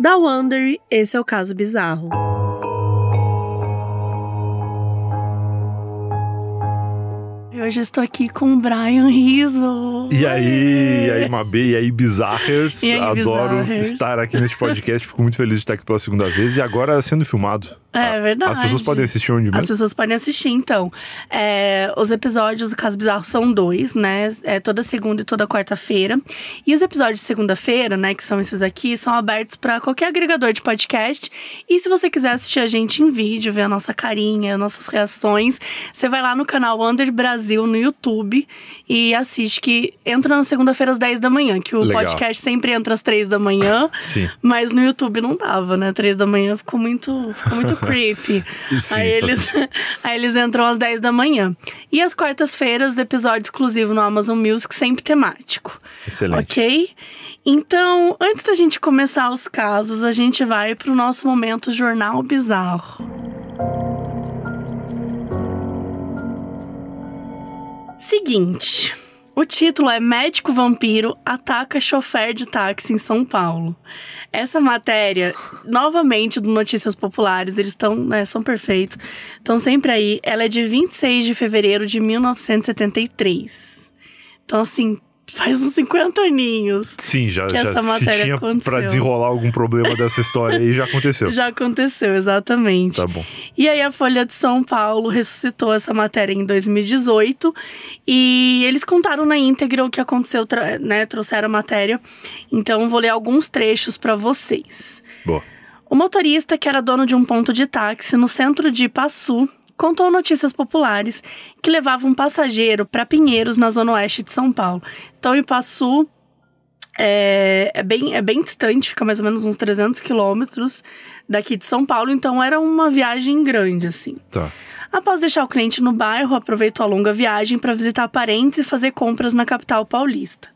Da Wondery, esse é o caso bizarro. Hoje estou aqui com o Brian Rizzo. E aí, e aí, Mabê, e aí, Bizarres. E aí, Adoro estar aqui neste podcast. Fico muito feliz de estar aqui pela segunda vez e agora sendo filmado. É tá. verdade. As pessoas podem assistir onde mesmo? As pessoas podem assistir, então. É, os episódios do Caso Bizarro são dois, né? É toda segunda e toda quarta-feira. E os episódios de segunda-feira, né, que são esses aqui, são abertos para qualquer agregador de podcast. E se você quiser assistir a gente em vídeo, ver a nossa carinha, nossas reações, você vai lá no canal Under Brasil no YouTube e assiste que entra na segunda-feira às 10 da manhã, que o Legal. podcast sempre entra às 3 da manhã. Sim. Mas no YouTube não dava, né? 3 da manhã ficou muito, ficou muito creepy. Sim, aí, eles, aí eles entram às 10 da manhã. E às quartas-feiras, episódio exclusivo no Amazon Music, sempre temático. Excelente. Ok? Então, antes da gente começar os casos, a gente vai para o nosso momento Jornal Bizarro. Seguinte. O título é Médico Vampiro ataca chofer de táxi em São Paulo. Essa matéria, novamente do Notícias Populares, eles estão, né, são perfeitos. Estão sempre aí. Ela é de 26 de fevereiro de 1973. Então, assim, faz uns 50 aninhos. Sim, já, que já essa matéria se tinha aconteceu. pra desenrolar algum problema dessa história e já aconteceu. Já aconteceu, exatamente. Tá bom. E aí a Folha de São Paulo ressuscitou essa matéria em 2018 e eles contaram na íntegra o que aconteceu, né, trouxeram a matéria. Então vou ler alguns trechos para vocês. Boa. O motorista, que era dono de um ponto de táxi no centro de Passu, contou notícias populares que levava um passageiro para Pinheiros, na zona oeste de São Paulo. Então, Ipaçu é, é, bem, é bem distante, fica mais ou menos uns 300 quilômetros daqui de São Paulo, então era uma viagem grande, assim. Tá. Após deixar o cliente no bairro, aproveitou a longa viagem para visitar parentes e fazer compras na capital paulista.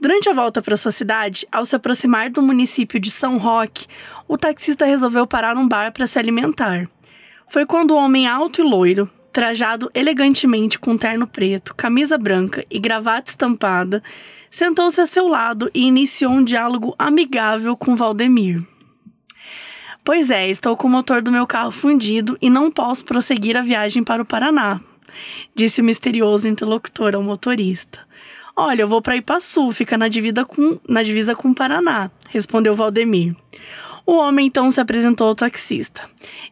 Durante a volta para sua cidade, ao se aproximar do município de São Roque, o taxista resolveu parar num bar para se alimentar. Foi quando o homem alto e loiro, trajado elegantemente com terno preto, camisa branca e gravata estampada, sentou-se a seu lado e iniciou um diálogo amigável com Valdemir. Pois é, estou com o motor do meu carro fundido e não posso prosseguir a viagem para o Paraná, disse o misterioso interlocutor ao motorista. Olha, eu vou para Ipaçu, fica na divisa com na divisa com o Paraná, respondeu Valdemir. O homem então se apresentou ao taxista.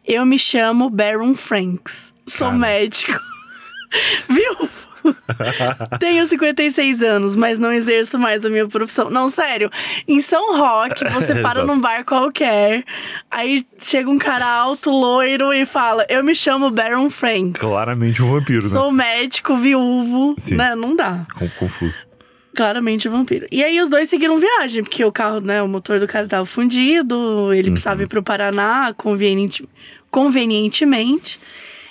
Eu me chamo Baron Franks, sou Cara. médico. Viu? Tenho 56 anos, mas não exerço mais a minha profissão. Não, sério. Em São Roque, você para num bar qualquer, aí chega um cara alto, loiro e fala: Eu me chamo Baron Frank. Claramente um vampiro, Sou né? Sou médico, viúvo. Sim. Né? Não dá. Confuso. Claramente vampiro. E aí os dois seguiram viagem, porque o carro, né, o motor do cara tava fundido, ele uhum. precisava ir uhum. pro Paraná conveniente, convenientemente.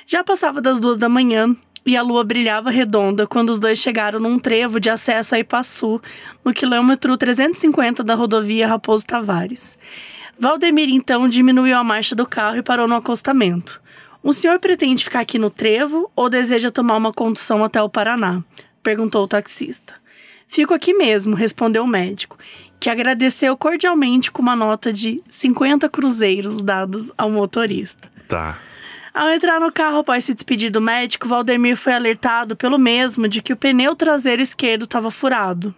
Já passava das duas da manhã e a lua brilhava redonda quando os dois chegaram num trevo de acesso a Ipaçu, no quilômetro 350 da rodovia Raposo Tavares. Valdemir então diminuiu a marcha do carro e parou no acostamento. O senhor pretende ficar aqui no trevo ou deseja tomar uma condução até o Paraná? perguntou o taxista. Fico aqui mesmo, respondeu o médico, que agradeceu cordialmente com uma nota de 50 cruzeiros dados ao motorista. Tá. Ao entrar no carro após se despedir do médico, Valdemir foi alertado pelo mesmo de que o pneu traseiro esquerdo estava furado.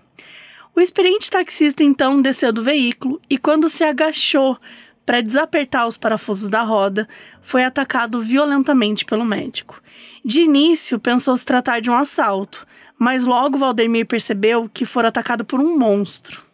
O experiente taxista então desceu do veículo e, quando se agachou para desapertar os parafusos da roda, foi atacado violentamente pelo médico. De início, pensou se tratar de um assalto, mas logo Valdemir percebeu que fora atacado por um monstro.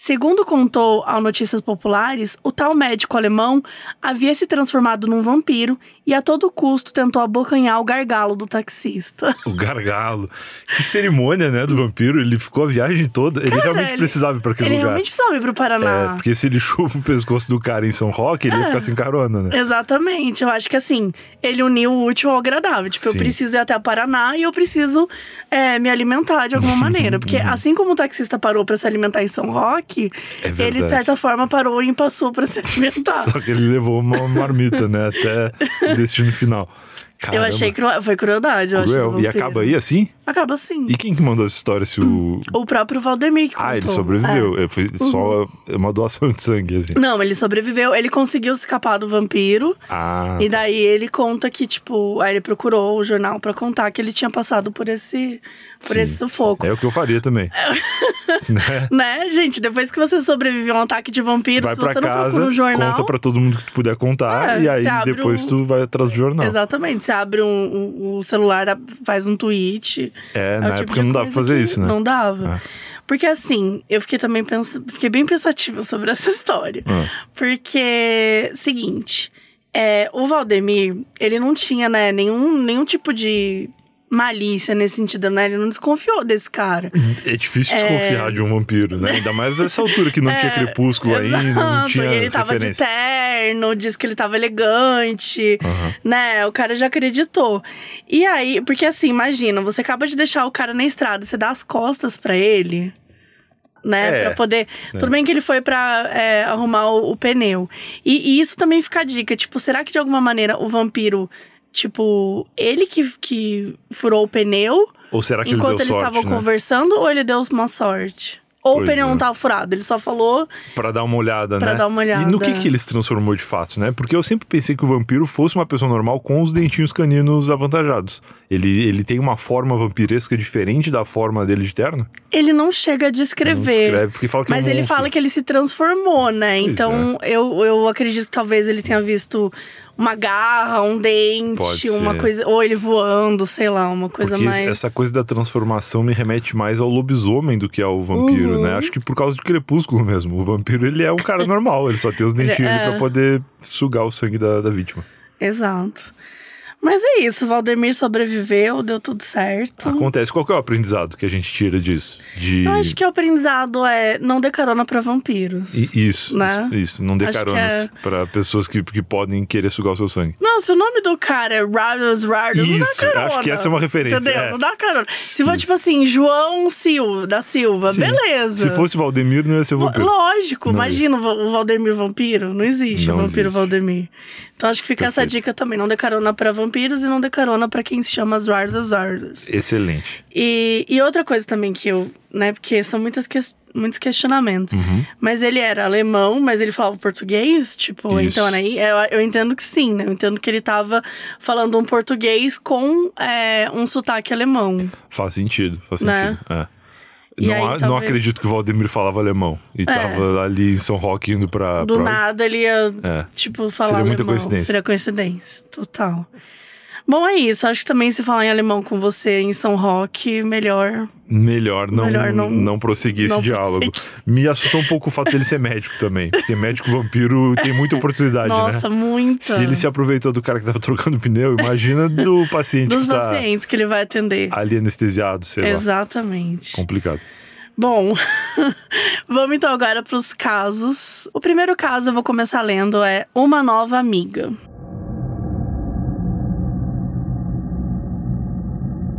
Segundo contou ao Notícias Populares, o tal médico alemão havia se transformado num vampiro e a todo custo tentou abocanhar o gargalo do taxista. O gargalo. Que cerimônia, né, do vampiro. Ele ficou a viagem toda. Ele cara, realmente ele, precisava ir pra aquele ele lugar. Ele realmente precisava ir pro Paraná. É, porque se ele chupa o pescoço do cara em São Roque, ele é. ia ficar é. sem carona, né? Exatamente. Eu acho que assim, ele uniu o útil ao agradável. Tipo, Sim. eu preciso ir até o Paraná e eu preciso é, me alimentar de alguma maneira. Porque uhum. assim como o taxista parou para se alimentar em São Roque, é ele, de certa forma, parou e passou para se alimentar. Só que ele levou uma marmita, né? Até o destino final. Caramba. Eu achei que foi crueldade, eu Cruel. acho. E acaba aí assim? Acaba assim. E quem que mandou essa história? Se o... Hum, o próprio Valdemir que contou. Ah, ele sobreviveu. É. Foi uhum. só uma doação de sangue, assim. Não, ele sobreviveu. Ele conseguiu escapar do vampiro. Ah. E tá. daí ele conta que, tipo, aí ele procurou o jornal para contar que ele tinha passado por esse, por Sim. esse sufoco. É o que eu faria também. né? né? gente? Depois que você sobreviveu a um ataque de vampiro, vai se você casa, não procura o jornal. Conta pra todo mundo que tu puder contar. É, e aí depois um... tu vai atrás do jornal. Exatamente você abre um, um, um celular, faz um tweet. É, é na tipo época não dava pra fazer isso, né? Não dava. É. Porque assim, eu fiquei também pens... fiquei bem pensativa sobre essa história. Ah. Porque, seguinte, é, o Valdemir, ele não tinha, né, nenhum, nenhum tipo de malícia nesse sentido, né? Ele não desconfiou desse cara. É difícil é... desconfiar de um vampiro, né? Ainda mais nessa altura que não é... tinha crepúsculo Exato, ainda, não tinha ele referência. de terno, disse que ele tava elegante, uhum. né? O cara já acreditou. E aí, porque assim, imagina, você acaba de deixar o cara na estrada, você dá as costas para ele né? É. Pra poder. É. Tudo bem que ele foi pra é, arrumar o, o pneu. E, e, isso também fica a dica. Tipo, será que de alguma maneira o vampiro Tipo, ele que, que furou o pneu. Ou será que enquanto ele eles estavam né? conversando, ou ele deu uma sorte? Ou pois o pneu é. não estava furado, ele só falou. para dar uma olhada, pra né? dar uma olhada. E no que, que ele se transformou de fato, né? Porque eu sempre pensei que o vampiro fosse uma pessoa normal com os dentinhos caninos avantajados. Ele, ele tem uma forma vampiresca diferente da forma dele de terno? Ele não chega a descrever. Descreve porque fala que mas é um ele monstro. fala que ele se transformou, né? Pois então é. eu, eu acredito que talvez ele tenha visto uma garra, um dente, uma coisa. Ou ele voando, sei lá, uma coisa Porque mais. Essa coisa da transformação me remete mais ao lobisomem do que ao vampiro, né? uhum. né? Acho que por causa de crepúsculo mesmo. O vampiro ele é um cara normal, ele só tem os dentinhos é. pra poder sugar o sangue da, da vítima. Exato. Mas é isso, o Valdemir sobreviveu, deu tudo certo. Acontece. Qual que é o aprendizado que a gente tira disso? De... Eu acho que o aprendizado é não dê carona pra vampiros. isso, né? isso, isso, Não dê carona é... pra pessoas que, que podem querer sugar o seu sangue. Não, se o nome do cara é Rados Rados, isso, não dá carona. acho que essa é uma referência. Entendeu? É. Não dá carona. Se for tipo assim, João Silva, da Silva, Sim. beleza. Se fosse Valdemir, não ia ser o vampiro. Lógico, não imagina ia. o Valdemir vampiro. Não existe não o vampiro existe. Valdemir. Então acho que fica Perfeito. essa dica também, não dê carona pra vampiros vampiros e não dê carona pra quem se chama Zwarzas Orders. Excelente. E, e outra coisa também que eu, né, porque são muitas que, muitos questionamentos. Uhum. Mas ele era alemão, mas ele falava português, tipo, então Isso. então aí né, eu, eu entendo que sim, né? Eu entendo que ele tava falando um português com é, um sotaque alemão. Faz sentido, faz né? sentido. É. Não, aí, talvez... não, acredito que o Valdemir falava alemão. E é. tava ali em São Roque indo pra. Do pra... nada ele ia, é. tipo, falar Seria alemão. muita coincidência. Seria coincidência, total. Bom, é isso. Acho que também se falar em alemão com você em São Roque, melhor. Melhor não, melhor não, não prosseguir esse diálogo. Prossegui. Me assustou um pouco o fato dele ser médico também. Porque médico vampiro tem muita oportunidade, Nossa, né? Nossa, muita. Se ele se aproveitou do cara que tava trocando pneu, imagina do paciente Dos que tá pacientes que ele vai atender. Ali anestesiado, sei Exatamente. lá. Exatamente. Complicado. Bom, vamos então agora para os casos. O primeiro caso eu vou começar lendo é Uma Nova Amiga.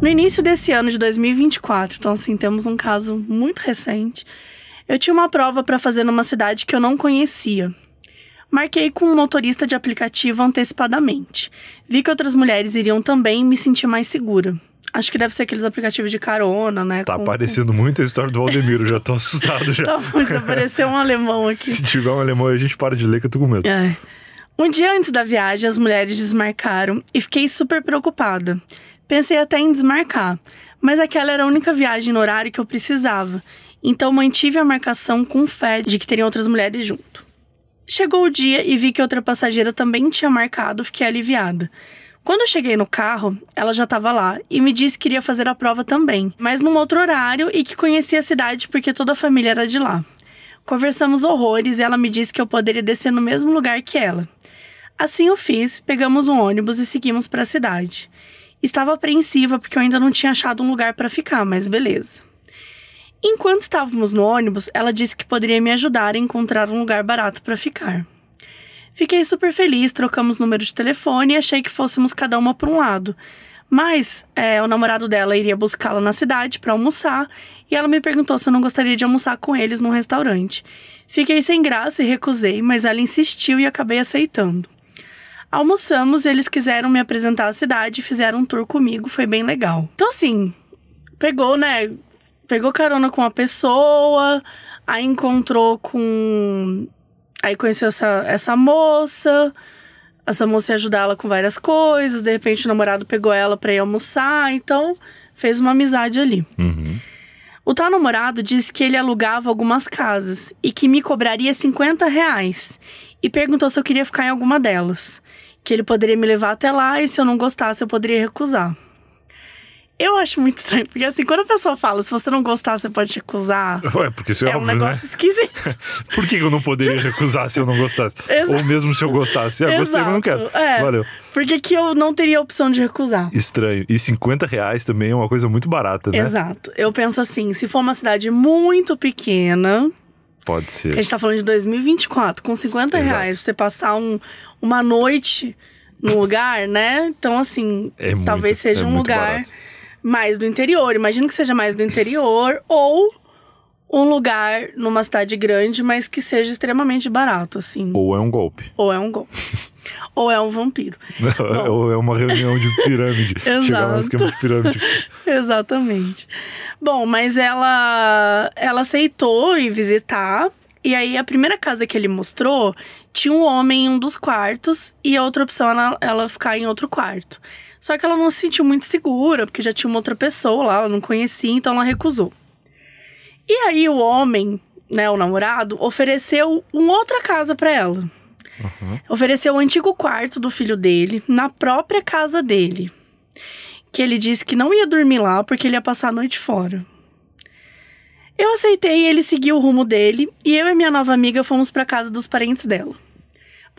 no início desse ano de 2024, então assim, temos um caso muito recente. Eu tinha uma prova para fazer numa cidade que eu não conhecia. Marquei com um motorista de aplicativo antecipadamente. Vi que outras mulheres iriam também e me senti mais segura. Acho que deve ser aqueles aplicativos de carona, né? Tá com, parecendo com... muito a história do Valdemiro, já tô assustado já. Tá, então, apareceu um alemão aqui. Se tiver um alemão, a gente para de ler que eu tô com medo. É. Um dia antes da viagem, as mulheres desmarcaram e fiquei super preocupada. Pensei até em desmarcar, mas aquela era a única viagem no horário que eu precisava, então mantive a marcação com fé de que teriam outras mulheres junto. Chegou o dia e vi que outra passageira também tinha marcado, fiquei aliviada. Quando eu cheguei no carro, ela já estava lá e me disse que iria fazer a prova também, mas num outro horário e que conhecia a cidade porque toda a família era de lá. Conversamos horrores e ela me disse que eu poderia descer no mesmo lugar que ela. Assim eu fiz, pegamos um ônibus e seguimos para a cidade. Estava apreensiva porque eu ainda não tinha achado um lugar para ficar, mas beleza. Enquanto estávamos no ônibus, ela disse que poderia me ajudar a encontrar um lugar barato para ficar. Fiquei super feliz, trocamos número de telefone e achei que fôssemos cada uma para um lado. Mas é, o namorado dela iria buscá-la na cidade para almoçar e ela me perguntou se eu não gostaria de almoçar com eles num restaurante. Fiquei sem graça e recusei, mas ela insistiu e acabei aceitando. Almoçamos, eles quiseram me apresentar a cidade, fizeram um tour comigo, foi bem legal. Então, assim, pegou, né? Pegou carona com uma pessoa, aí encontrou com. Aí conheceu essa, essa moça, essa moça ia ajudar ela com várias coisas, de repente o namorado pegou ela pra ir almoçar, então fez uma amizade ali. Uhum. O tal namorado disse que ele alugava algumas casas e que me cobraria 50 reais. E perguntou se eu queria ficar em alguma delas que ele poderia me levar até lá e se eu não gostasse eu poderia recusar. Eu acho muito estranho, porque assim, quando a pessoa fala, se você não gostar, você pode recusar. Ué, porque isso é, é óbvio, um né? negócio né? esquisito. Por que eu não poderia recusar se eu não gostasse? Ou mesmo se eu gostasse. Ah, gostei, mas não quero. É, Valeu. Porque que eu não teria a opção de recusar. Estranho. E 50 reais também é uma coisa muito barata, né? Exato. Eu penso assim, se for uma cidade muito pequena, Pode ser. Que a gente tá falando de 2024, com 50 Exato. reais, você passar um, uma noite num lugar, né? Então, assim, é muito, talvez seja é um lugar barato. mais do interior. Imagino que seja mais do interior ou um lugar numa cidade grande, mas que seja extremamente barato, assim. Ou é um golpe. Ou é um golpe. Ou é um vampiro. Bom, Ou é uma reunião de pirâmide. Chegar esquema de pirâmide. Exatamente. Bom, mas ela, ela aceitou ir visitar. E aí, a primeira casa que ele mostrou tinha um homem em um dos quartos e a outra opção era ela ficar em outro quarto. Só que ela não se sentiu muito segura, porque já tinha uma outra pessoa lá, ela não conhecia, então ela recusou. E aí o homem, né, o namorado, ofereceu uma outra casa para ela. Uhum. Ofereceu o um antigo quarto do filho dele na própria casa dele. Que ele disse que não ia dormir lá porque ele ia passar a noite fora. Eu aceitei, ele seguiu o rumo dele e eu e minha nova amiga fomos para casa dos parentes dela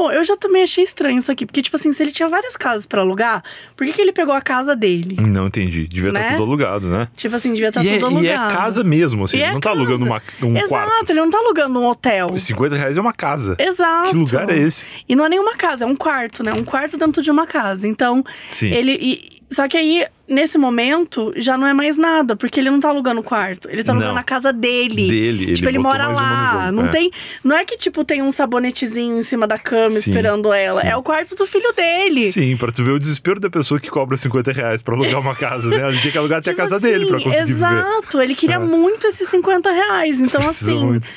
bom eu já também achei estranho isso aqui. Porque, tipo assim, se ele tinha várias casas para alugar, por que, que ele pegou a casa dele? Não entendi. Devia estar tá né? tá tudo alugado, né? Tipo assim, devia estar tá é- tudo é, alugado. E é casa mesmo, assim. E ele é não tá casa. alugando uma, um Exato, quarto. Exato, ele não tá alugando um hotel. 50 reais é uma casa. Exato. Que lugar é esse? E não é nenhuma casa, é um quarto, né? Um quarto dentro de uma casa. Então, Sim. ele... E, só que aí, nesse momento, já não é mais nada, porque ele não tá alugando o quarto. Ele tá alugando não. a casa dele. Dele, Tipo, ele, ele mora lá. Jogo, não é. tem. Não é que, tipo, tem um sabonetezinho em cima da cama sim, esperando ela. Sim. É o quarto do filho dele. Sim, pra tu ver o desespero da pessoa que cobra 50 reais pra alugar uma casa, né? Ele tem que alugar até tipo a casa assim, dele pra assim, conseguir exato. Exato, ele queria é. muito esses 50 reais. Então, Precisa assim. Muito.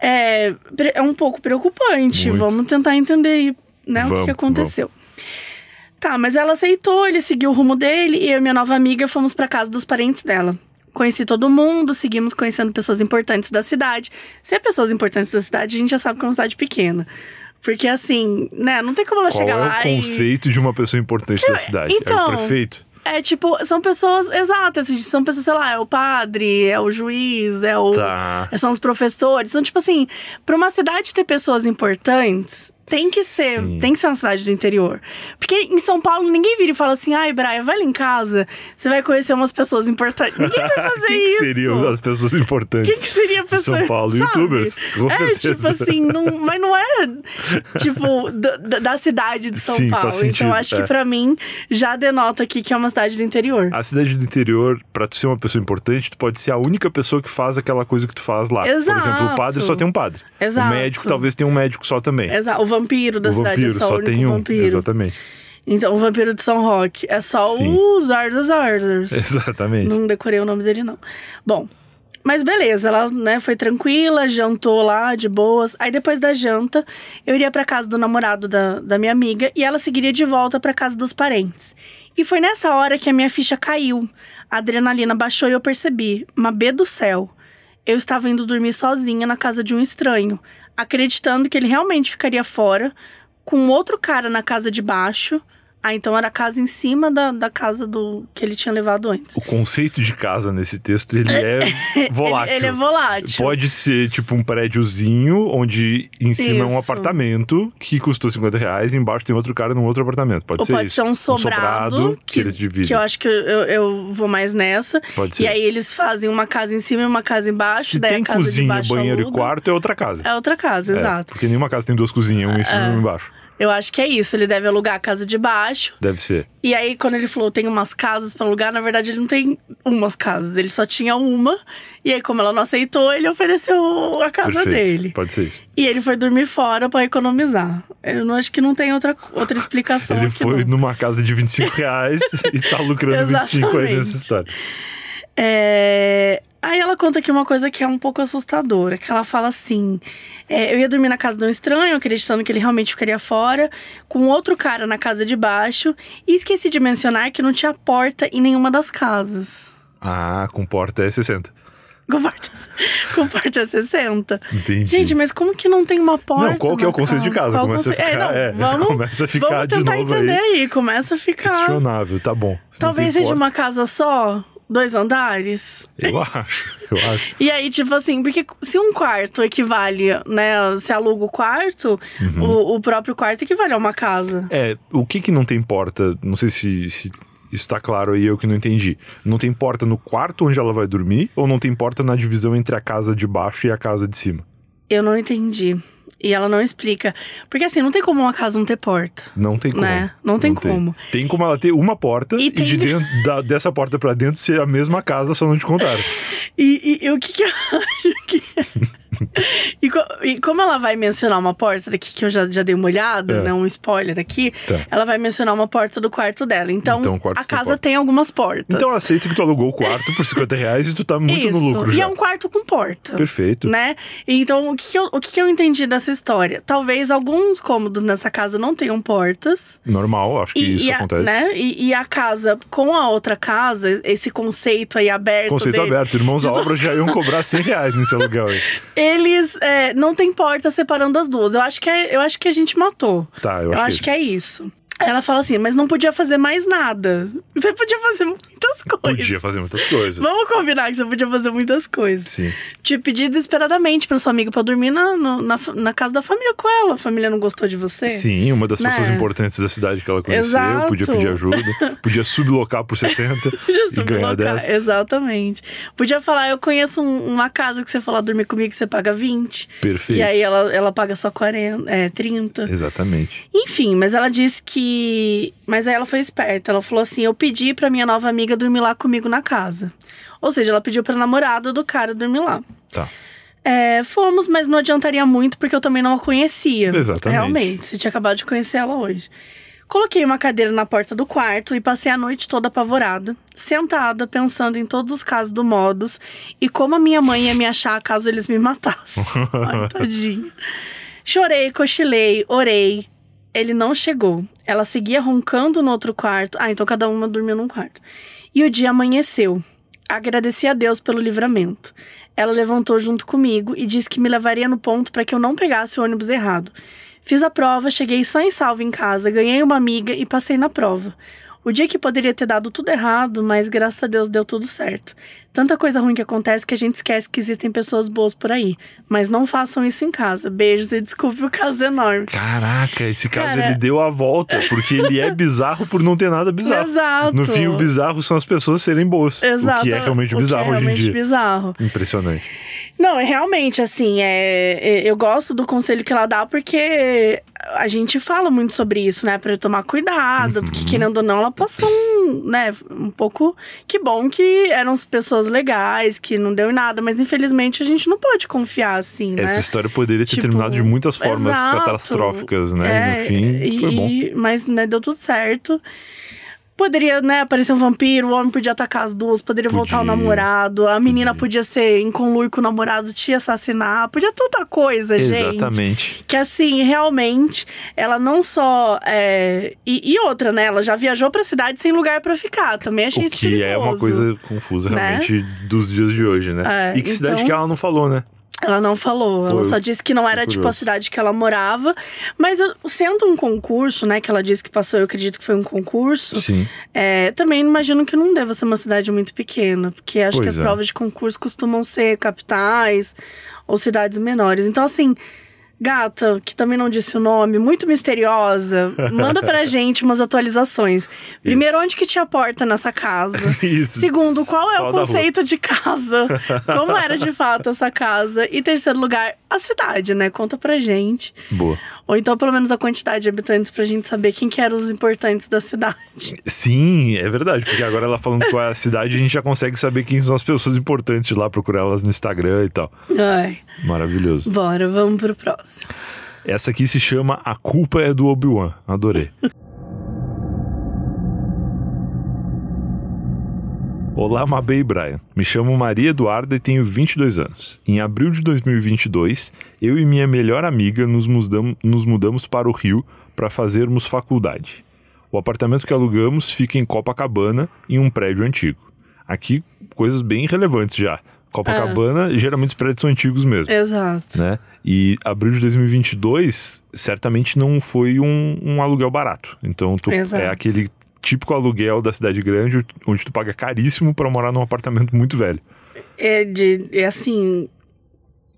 É, é um pouco preocupante. Muito. Vamos tentar entender aí, né, vamos, o que aconteceu. Vamos. Tá, mas ela aceitou, ele seguiu o rumo dele e eu e minha nova amiga fomos para casa dos parentes dela. Conheci todo mundo, seguimos conhecendo pessoas importantes da cidade. Se é pessoas importantes da cidade, a gente já sabe que é uma cidade pequena. Porque assim, né, não tem como ela Qual é chegar é lá. É o conceito e... de uma pessoa importante que... da cidade. Então, é o então, prefeito. É tipo, são pessoas, exato, assim, são pessoas, sei lá, é o padre, é o juiz, é o. Tá. São os professores. São, tipo assim, pra uma cidade ter pessoas importantes, tem que ser, Sim. tem que ser uma cidade do interior. Porque em São Paulo ninguém vira e fala assim: ai, Braia, vai lá em casa, você vai conhecer umas pessoas importantes. Ninguém vai fazer Quem isso. seriam as pessoas importantes? Quem que seria a pessoa? São Paulo, sabe? youtubers. Com é, tipo certeza. tipo assim, não, mas não é tipo da, da cidade de São Sim, Paulo. então acho é. que para mim já denota aqui que é uma cidade do interior. A cidade do interior, pra tu ser uma pessoa importante, tu pode ser a única pessoa que faz aquela coisa que tu faz lá. Exato. Por exemplo, o padre só tem um padre. Exato. O médico talvez tenha um médico só também. Exato. O vampiro da o cidade. É vampiro, é só, só tem um. Vampiro. Exatamente. Então, o vampiro de São Roque. É só Sim. os Arzas Arzas. Exatamente. Não decorei o nome dele, não. Bom, mas beleza, ela né, foi tranquila, jantou lá de boas. Aí depois da janta, eu iria para casa do namorado da, da minha amiga e ela seguiria de volta para casa dos parentes. E foi nessa hora que a minha ficha caiu. A adrenalina baixou e eu percebi, uma B do céu. Eu estava indo dormir sozinha na casa de um estranho acreditando que ele realmente ficaria fora, com outro cara na casa de baixo ah, então era a casa em cima da, da casa do que ele tinha levado antes. O conceito de casa nesse texto, ele é volátil. ele, ele, é volátil. Pode ser, tipo, um prédiozinho, onde em cima isso. é um apartamento que custou 50 reais e embaixo tem outro cara num outro apartamento. Pode Ou ser pode isso. ser um sobrado, um sobrado que, que, eles dividem. Que eu acho que eu, eu vou mais nessa. Pode ser. E aí eles fazem uma casa em cima e uma casa embaixo. Se daí tem a casa cozinha, banheiro aluga. e quarto, é outra casa. É outra casa, é, exato. Porque nenhuma casa tem duas cozinhas, uma em cima e uma é. embaixo. Eu acho que é isso. Ele deve alugar a casa de baixo. Deve ser. E aí, quando ele falou, tem umas casas para alugar, na verdade ele não tem umas casas, ele só tinha uma. E aí, como ela não aceitou, ele ofereceu a casa Perfeito. dele. Pode ser isso. E ele foi dormir fora para economizar. Eu não acho que não tem outra, outra explicação. ele foi não. numa casa de 25 reais e tá lucrando 25 aí nessa história. É, Aí ela conta aqui uma coisa que é um pouco assustadora, que ela fala assim: é, eu ia dormir na casa de um estranho, acreditando que ele realmente ficaria fora, com outro cara na casa de baixo, e esqueci de mencionar que não tinha porta em nenhuma das casas. Ah, com porta é 60. Com porta, com porta 60. É Entendi. Gente, mas como que não tem uma porta? Não, qual que é o conceito de casa? começa, conce... a é, ficar, é, não, vamos, começa a ficar vamos tentar de novo entender aí. aí. Começa a ficar. Questionável, tá bom. Talvez seja porta... uma casa só, dois andares? Eu acho, eu acho. e aí, tipo assim, porque se um quarto equivale, né? Se aluga o quarto, uhum. o, o, próprio quarto equivale a uma casa. É, o que que não tem porta? Não sei se, se isso tá claro aí, eu que não entendi. Não tem porta no quarto onde ela vai dormir ou não tem porta na divisão entre a casa de baixo e a casa de cima? Eu não entendi. E ela não explica. Porque assim, não tem como uma casa não ter porta. Não tem como. Né? Não tem como. Tem. como ela ter uma porta e, e de dentro, da, dessa porta para dentro ser a mesma casa, só não te contar. e, e, e, o que, que eu acho que. É? e, co e, como ela vai mencionar uma porta daqui, que eu já, já dei uma olhada, é. né? Um spoiler aqui. Tá. Ela vai mencionar uma porta do quarto dela. Então, então a casa tem algumas portas. Então aceita que tu alugou o quarto por 50 reais e tu tá muito Isso. no lucro. E já. é um quarto com porta. Perfeito. Né? Então, o que, que eu, o que, que eu entendi dessa história? Talvez alguns cômodos nessa casa não tenham portas. Normal, acho que e, isso e a, acontece. Né? E, e, a casa com a outra casa, esse conceito aí aberto. Conceito dele, aberto, irmãos à obra já iam cobrar 100 reais nesse aluguel aí. eles é, não tem porta separando as duas. Eu acho que, é, eu acho que a gente matou. Tá, eu, acho, que, é que é isso. Ela fala assim, mas não podia fazer mais nada. Você podia fazer muitas coisas. Podia fazer muitas coisas. Vamos combinar que você podia fazer muitas coisas. Sim. Te pedir desesperadamente pra sua amiga pra dormir na, na, na, casa da família com ela. A família não gostou de você. Sim, uma das né? pessoas importantes da cidade que ela conheceu. Exato. Podia pedir ajuda. Podia sublocar por 60 podia sublocar, e ganhar 10. Exatamente. Podia falar, eu conheço uma casa que você falar dormir comigo que você paga 20. Perfeito. E aí ela, ela paga só 40, é, 30. Exatamente. Enfim, mas ela disse que mas aí ela foi esperta. Ela falou assim: "Eu pedi para minha nova amiga dormir lá comigo na casa". Ou seja, ela pediu para namorada do cara dormir lá. Tá. É, fomos, mas não adiantaria muito porque eu também não a conhecia. Exatamente. Realmente, você tinha acabado de conhecer ela hoje. Coloquei uma cadeira na porta do quarto e passei a noite toda apavorada, sentada, pensando em todos os casos do modus e como a minha mãe ia me achar caso eles me matassem. Ai, tadinha. Chorei, cochilei, orei, ele não chegou. Ela seguia roncando no outro quarto. Ah, então cada uma dormiu num quarto. E o dia amanheceu. Agradeci a Deus pelo livramento. Ela levantou junto comigo e disse que me levaria no ponto para que eu não pegasse o ônibus errado. Fiz a prova, cheguei sã e salvo em casa, ganhei uma amiga e passei na prova. O dia que poderia ter dado tudo errado, mas graças a Deus deu tudo certo. Tanta coisa ruim que acontece que a gente esquece que existem pessoas boas por aí. Mas não façam isso em casa. Beijos e desculpe o caso enorme. Caraca, esse caso Cara... ele deu a volta, porque ele é bizarro por não ter nada bizarro. Exato. No fim, o bizarro são as pessoas serem boas. Exato. O que é realmente o bizarro que é realmente hoje em dia. bizarro. Impressionante. Não, é realmente, assim, é, é, eu gosto do conselho que ela dá porque a gente fala muito sobre isso, né? Pra eu tomar cuidado, porque uhum. querendo ou não, ela passou um, né? Um pouco. Que bom que eram pessoas legais, que não deu em nada, mas infelizmente a gente não pode confiar assim, né? Essa história poderia ter tipo, terminado de muitas formas exato, catastróficas, né? É, e, no fim, foi bom. E, mas né, deu tudo certo poderia, né, aparecer um vampiro, o homem podia atacar as duas, poderia podia. voltar o namorado, a menina podia ser em conluio com o namorado, te assassinar, podia tanta coisa, Exatamente. gente. Exatamente. Que assim, realmente, ela não só. É... E, e, outra, né? Ela já viajou pra cidade sem lugar para ficar. Também achei o isso que perigoso, é uma coisa confusa, né? realmente, dos dias de hoje, né? É, e que então... cidade que então ela não falou, né? Ela não falou, ela só disse que não era tipo a cidade que ela morava, mas sendo um concurso, né, que ela disse que passou, eu acredito que foi um concurso. Sim. É, também imagino que não deva ser uma cidade muito pequena, porque acho pois que as é. provas de concurso costumam ser capitais ou cidades menores. Então assim, gata, que também não disse o nome, muito misteriosa, manda pra gente umas atualizações. Primeiro, Isso. onde que tinha porta nessa casa? Isso. Segundo, qual é o conceito de casa? Como era de fato essa casa? E terceiro lugar, a cidade, né? Conta pra gente. Boa. Ou então, pelo menos, a quantidade de habitantes pra gente saber quem que eram os importantes da cidade. Sim, é verdade. Porque agora ela falando com a cidade, a gente já consegue saber quem são as pessoas importantes lá, procurar elas no Instagram e tal. Ai. Maravilhoso. Bora, vamos pro próximo. Essa aqui se chama A Culpa é do Obi-Wan. Adorei. Olá, Mabê e Brian. Me chamo Maria Eduarda e tenho 22 anos. Em abril de 2022, eu e minha melhor amiga nos mudamos, nos mudamos para o Rio para fazermos faculdade. O apartamento que alugamos fica em Copacabana, em um prédio antigo. Aqui, coisas bem relevantes já. Copacabana, é. geralmente os prédios são antigos mesmo. Exato. Né? E abril de 2022 certamente não foi um, um aluguel barato. Então, tu, é aquele típico aluguel da cidade grande, onde tu paga caríssimo para morar num apartamento muito velho. É, de, é assim.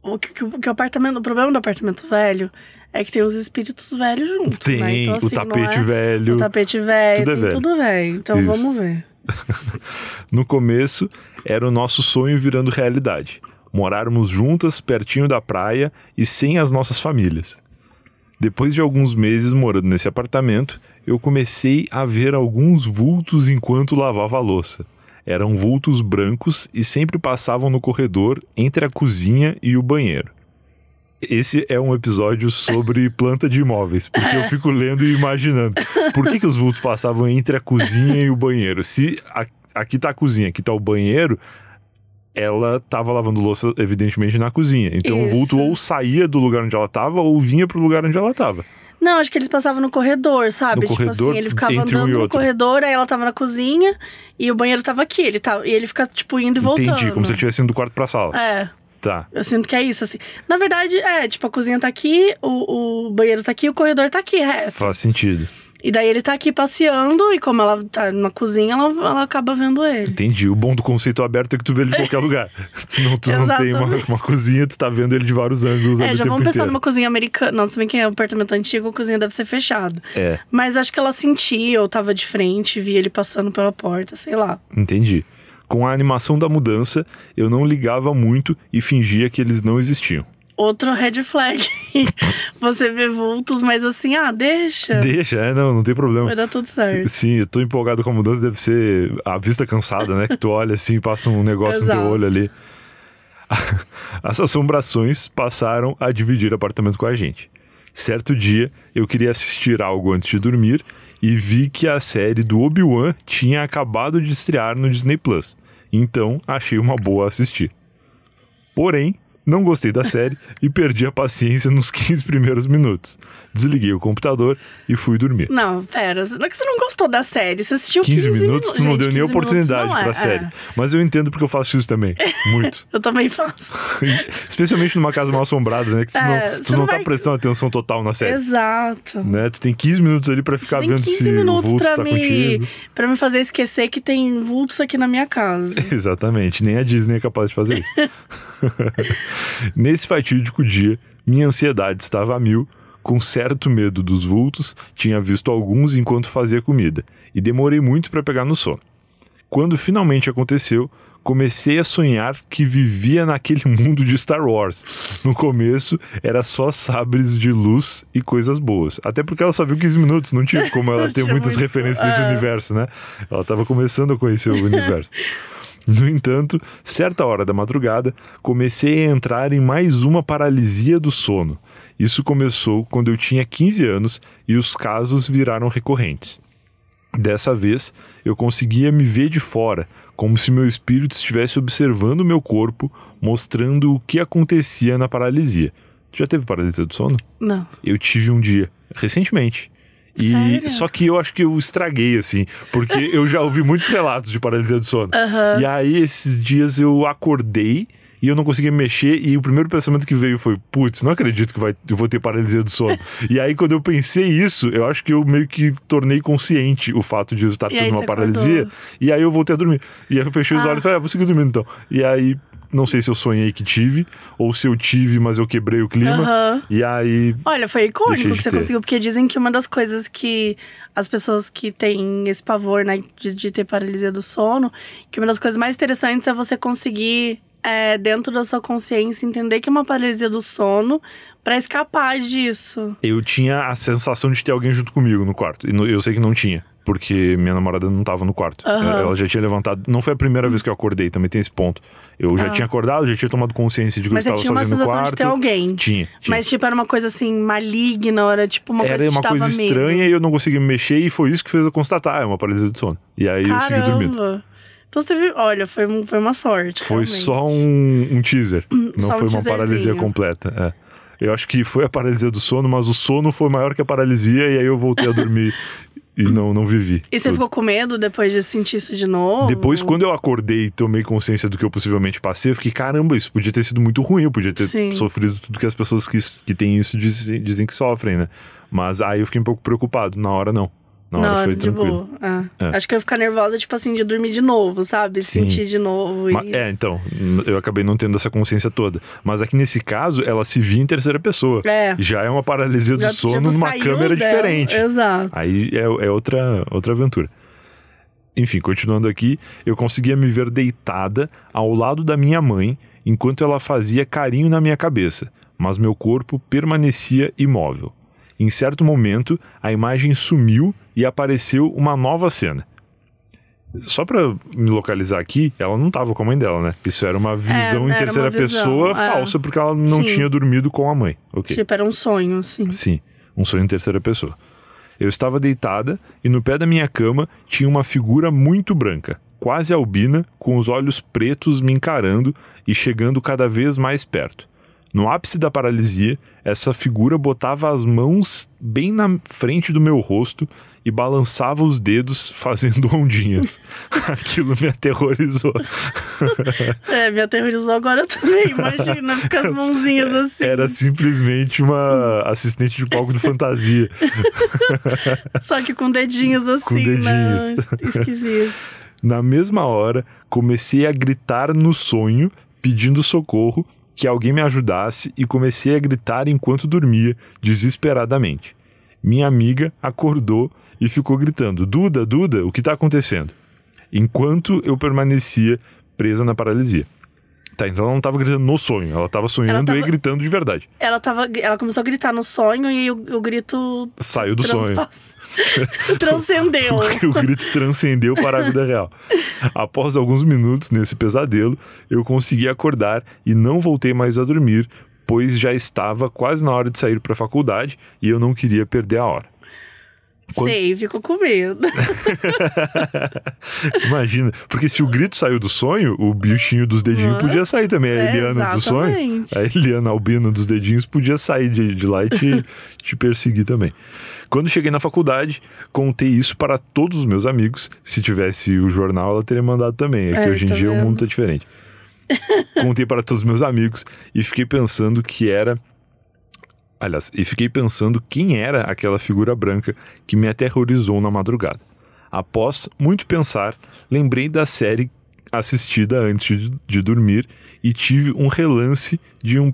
O que, o, que apartamento, o problema do apartamento velho é que tem os espíritos velhos juntos. Né? Tem, né? então, assim, o tapete é, velho. O tapete velho, tudo é velho. Tudo velho. Então Isso. vamos ver. no começo, era o nosso sonho virando realidade. Morarmos juntas, pertinho da praia e sem as nossas famílias. Depois de alguns meses morando nesse apartamento, eu comecei a ver alguns vultos enquanto lavava a louça. Eram vultos brancos e sempre passavam no corredor entre a cozinha e o banheiro. Esse é um episódio sobre planta de imóveis, porque eu fico lendo e imaginando. Por que, que os vultos passavam entre a cozinha e o banheiro? Se a, aqui está a cozinha, aqui está o banheiro, ela estava lavando louça, evidentemente, na cozinha. Então Isso. o vulto ou saía do lugar onde ela estava ou vinha para o lugar onde ela estava. Não, acho que eles passavam no corredor, sabe? No tipo assim, corredor, assim, ele ficava andando um no outro. corredor, aí ela tava na cozinha e o banheiro tava aqui. Ele tava, e ele fica, tipo, indo e voltando. Entendi, como se ele estivesse indo do quarto pra sala. É. Tá. Eu sinto que é isso, assim. Na verdade, é, tipo, a cozinha tá aqui, o, o banheiro tá aqui, o corredor tá aqui, é reto. Faz sentido. E daí ele tá aqui passeando, e como ela tá na cozinha, ela, ela acaba vendo ele. Entendi. O bom do conceito aberto é que tu vê ele de qualquer lugar. Não, tu não tem uma, uma, cozinha, tu tá vendo ele de vários ângulos. É, já vamos pensar numa cozinha americana. Não, se bem que é um apartamento antigo, a cozinha deve ser fechada. É. Mas acho que ela sentia, ou tava de frente, via ele passando pela porta, sei lá. Entendi. Com a animação da mudança, eu não ligava muito e fingia que eles não existiam outro red flag. Você vê vultos, mas assim, ah, deixa. Deixa, é, não, não tem problema. Vai dar tudo certo. Sim, eu tô empolgado com a mudança, deve ser a vista cansada, né? Que tu olha assim, e passa um negócio Exato. no teu olho ali. As assombrações passaram a dividir apartamento com a gente. Certo dia, eu queria assistir algo antes de dormir e vi que a série do Obi-Wan tinha acabado de estrear no Disney Plus. Então, achei uma boa assistir. Porém, não gostei da série e perdi a paciência nos 15 primeiros minutos desliguei o computador e fui dormir. Não, pera, não é que você não gostou da série, você assistiu 15, 15 minutos, minu tu não deu nem oportunidade é, pra é. série. É. Mas eu entendo porque eu faço isso também, muito. eu também faço. Especialmente numa casa mal assombrada, né, que tu é, não, tu não, não tá vai... tá prestando atenção total na série. Exato. Né, tu tem 15 minutos ali pra ficar vendo se o vulto pra tá me... contigo. Pra me fazer esquecer que tem vultos aqui na minha casa. Exatamente, nem a Disney é capaz de fazer isso. Nesse fatídico dia, minha ansiedade estava a mil com certo medo dos vultos, tinha visto alguns enquanto fazia comida, e demorei muito para pegar no sono. Quando finalmente aconteceu, comecei a sonhar que vivia naquele mundo de Star Wars. No começo, era só sabres de luz e coisas boas. Até porque ela só viu 15 minutos, não tinha como ela ter muitas muito... referências desse ah. universo, né? Ela estava começando a conhecer o universo. No entanto, certa hora da madrugada, comecei a entrar em mais uma paralisia do sono. Isso começou quando eu tinha 15 anos e os casos viraram recorrentes. Dessa vez, eu conseguia me ver de fora, como se meu espírito estivesse observando meu corpo, mostrando o que acontecia na paralisia. Tu já teve paralisia do sono? Não. Eu tive um dia, recentemente. E Sério? só que eu acho que eu estraguei assim, porque eu já ouvi muitos relatos de paralisia do sono. Uhum. E aí esses dias eu acordei e eu não conseguia mexer. E o primeiro pensamento que veio foi: putz, não acredito que vai, eu vou ter paralisia do sono. e aí, quando eu pensei isso, eu acho que eu meio que tornei consciente o fato de eu estar tendo uma paralisia. Acordou. E aí eu voltei a dormir. E aí eu fechei os ah. olhos e falei: ah, vou seguir dormindo então. E aí não sei se eu sonhei que tive, ou se eu tive, mas eu quebrei o clima. Uhum. E aí. Olha, foi icônico que você ter. conseguiu, porque dizem que uma das coisas que as pessoas que têm esse pavor, né, de, de ter paralisia do sono, que uma das coisas mais interessantes é você conseguir é, dentro da sua consciência, entender que é uma paralisia do sono para escapar disso. Eu tinha a sensação de ter alguém junto comigo no quarto. E eu sei que não tinha porque minha namorada não estava no quarto. Uhum. Ela já tinha levantado. Não foi a primeira vez que eu acordei, também tem esse ponto. Eu já tinha acordado, já tinha tomado consciência de que Mas eu estava sozinho no quarto. Mas tinha uma sensação de ter alguém. Tinha, tinha, Mas tipo, era uma coisa assim, maligna, era tipo uma era coisa Era uma coisa estranha medo. e eu não conseguia me mexer e foi isso que fez eu constatar, é uma paralisia do sono. E aí Caramba. eu segui dormindo. Então teve. Olha, foi, foi uma sorte. Foi realmente. só um, um teaser. Hum, não só foi um uma paralisia completa. É. Eu acho que foi a paralisia do sono, mas o sono foi maior que a paralisia e aí eu voltei a dormir e não, não vivi. E você tudo. ficou com medo depois de sentir isso de novo? Depois, quando eu acordei e tomei consciência do que eu possivelmente passei, eu fiquei, caramba, isso podia ter sido muito ruim, eu podia ter Sim. sofrido tudo que as pessoas que, que têm isso dizem, dizem que sofrem, né? Mas aí eu fiquei um pouco preocupado. Na hora, não. Na hora, Na hora foi tranquilo. Boa. Ah. É. Acho que eu ia ficar nervosa, tipo assim, de dormir de novo, sabe? Sim. Sentir de novo. Mas, é, então, eu acabei não tendo essa consciência toda. Mas aqui é nesse caso, ela se via em terceira pessoa. É. Já é uma paralisia do já, sono já tipo numa câmera dela. diferente. Exato. Aí é, é outra, outra aventura. Enfim, continuando aqui, eu conseguia me ver deitada ao lado da minha mãe enquanto ela fazia carinho na minha cabeça, mas meu corpo permanecia imóvel. Em certo momento, a imagem sumiu e apareceu uma nova cena. Só para me localizar aqui, ela não estava com a mãe dela, né? Isso era uma é, visão é, em terceira visão, pessoa é. falsa, porque ela não Sim. tinha dormido com a mãe. Okay. Tipo, era um sonho, assim. Sim, um sonho em terceira pessoa. Eu estava deitada e no pé da minha cama tinha uma figura muito branca, quase albina, com os olhos pretos me encarando e chegando cada vez mais perto. No ápice da paralisia, essa figura botava as mãos bem na frente do meu rosto e balançava os dedos fazendo ondinhas. Aquilo me aterrorizou. é, me aterrorizou agora também, imagina, com as mãozinhas assim. Era simplesmente uma assistente de palco de fantasia. Só que com dedinhos assim, com né? dedinhos. esquisito. esquisitos. Na mesma hora, comecei a gritar no sonho, pedindo socorro que alguém me ajudasse e comecei a gritar enquanto dormia, desesperadamente. Minha amiga acordou e ficou gritando: Duda, Duda, o que está acontecendo? Enquanto eu permanecia presa na paralisia. Tá, então ela não tava gritando no sonho, ela tava sonhando tava... e gritando de verdade. Ela tava. Ela começou a gritar no sonho e o, o grito. Saiu do sonho. transcendeu. o, o grito transcendeu para a vida real. Após alguns minutos nesse pesadelo, eu consegui acordar e não voltei mais a dormir, pois já estava quase na hora de sair para a faculdade e eu não queria perder a hora. Quando... Sei, fico com medo. Imagina. Porque se o grito saiu do sonho, o bichinho dos dedinhos uhum. podia sair também. A é, Eliana é, do sonho. A Eliana Albina dos dedinhos podia sair de, de lá e te, te perseguir também. Quando cheguei na faculdade, contei isso para todos os meus amigos. Se tivesse o jornal, ela teria mandado também. É que é, hoje em tá dia vendo. o mundo tá diferente. Contei para todos os meus amigos e fiquei pensando que era Aliás, e fiquei pensando quem era aquela figura branca que me aterrorizou na madrugada. Após muito pensar, lembrei da série assistida antes de dormir e tive um relance de um,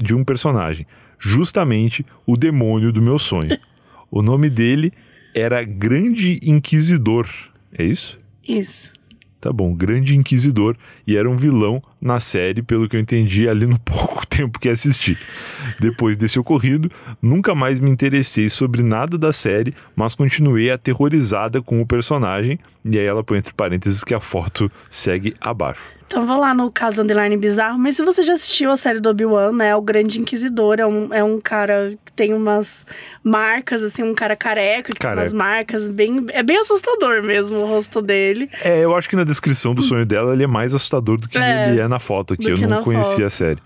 de um personagem, justamente o demônio do meu sonho. O nome dele era Grande Inquisidor, é isso? Isso. Tá bom, Grande Inquisidor, e era um vilão na série, pelo que eu entendi ali no pouco tempo que assisti. Depois desse ocorrido, nunca mais me interessei sobre nada da série, mas continuei aterrorizada com o personagem. E aí ela põe entre parênteses que a foto segue abaixo. Então vou lá no caso Underline Bizarro, mas se você já assistiu a série do Obi-Wan, né? O Grande Inquisidor é um, é um cara que tem umas marcas, assim, um cara careca, que tipo, careca. tem umas é. marcas bem. É bem assustador mesmo o rosto dele. É, eu acho que na descrição do sonho dela ele é mais assustador do que é, ele é na foto aqui. Eu não conhecia foto. a série.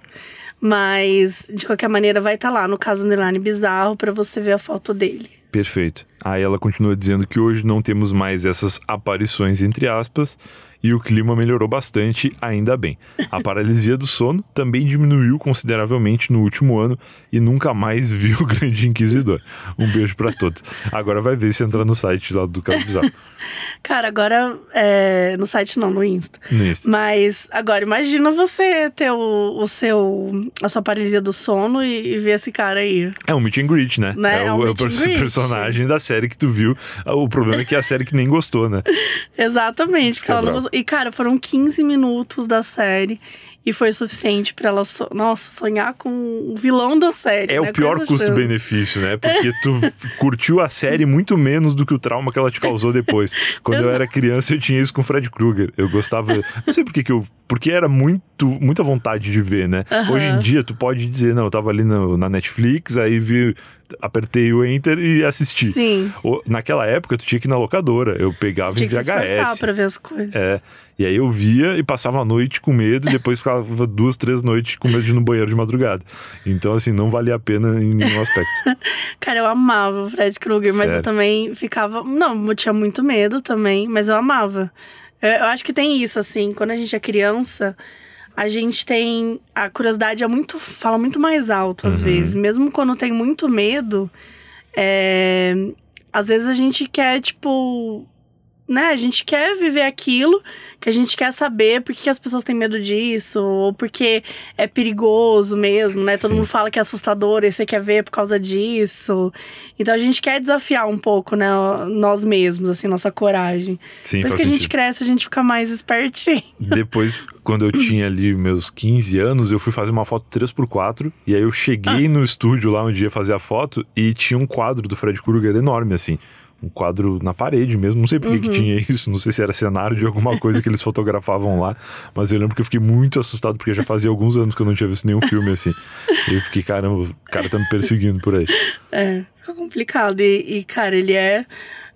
Mas, de qualquer maneira, vai estar tá lá no caso Underline Bizarro para você ver a foto dele. Perfeito. Aí ela continua dizendo que hoje não temos mais essas aparições, entre aspas, e o clima melhorou bastante, ainda bem. A paralisia do sono também diminuiu consideravelmente no último ano e nunca mais vi o Grande Inquisidor. Um beijo para todos. Agora vai ver se entra no site lá do Caso Bizarro. Cara, agora. É... No site não, no Insta. no Insta. Mas agora imagina você ter o, o seu. a sua paralisia do sono e, e ver esse cara aí. É um meet and greet, né? né? É, é, um o, é o personagem da série que tu viu. O problema é que é a série que nem gostou, né? Exatamente, que é ela não gostou. E, cara, foram 15 minutos da série. E foi suficiente para ela, so... nossa, sonhar com o vilão da série. É né? o pior custo-benefício, né? Porque tu curtiu a série muito menos do que o trauma que ela te causou depois. Quando Exato. eu era criança, eu tinha isso com Fred Krueger. Eu gostava. Não sei por que eu. Porque era muito, muita vontade de ver, né? Uhum. Hoje em dia, tu pode dizer, não, eu tava ali no, na Netflix, aí vi apertei o enter e assisti. Sim. O, naquela época, tu tinha que ir na locadora. Eu pegava tinha em VHS. Que pra ver as coisas. É. E aí eu via e passava a noite com medo e depois ficava duas, três noites com medo de ir no banheiro de madrugada. Então, assim, não valia a pena em nenhum aspecto. Cara, eu amava o Fred Krueger, mas eu também ficava. Não, eu tinha muito medo também, mas eu amava. Eu, eu acho que tem isso, assim, quando a gente é criança a gente tem. A curiosidade é muito. fala muito mais alto às uhum. vezes. Mesmo quando tem muito medo, é, às vezes a gente quer, tipo, né, a gente quer viver aquilo, que a gente quer saber por que as pessoas têm medo disso, ou porque é perigoso mesmo, né? Todo mundo fala que é assustador e você quer ver por causa disso. Então a gente quer desafiar um pouco, né, nós mesmos, assim, nossa coragem. Sim, Depois que sentido. a gente cresce, a gente fica mais espertinho. Depois, quando eu tinha ali meus 15 anos, eu fui fazer uma foto 3x4, e aí eu cheguei ah. no estúdio lá um dia fazer a foto e tinha um quadro do Fred Krueger enorme, assim um quadro na parede mesmo. Não sei por uhum. que tinha isso, não sei se era cenário de alguma coisa que eles fotografavam lá, mas eu lembro que eu fiquei muito assustado porque já fazia alguns anos que eu não tinha visto nenhum filme assim. E eu fiquei, caramba, o cara tá me perseguindo por aí. É, fica complicado. E, e, cara, ele é.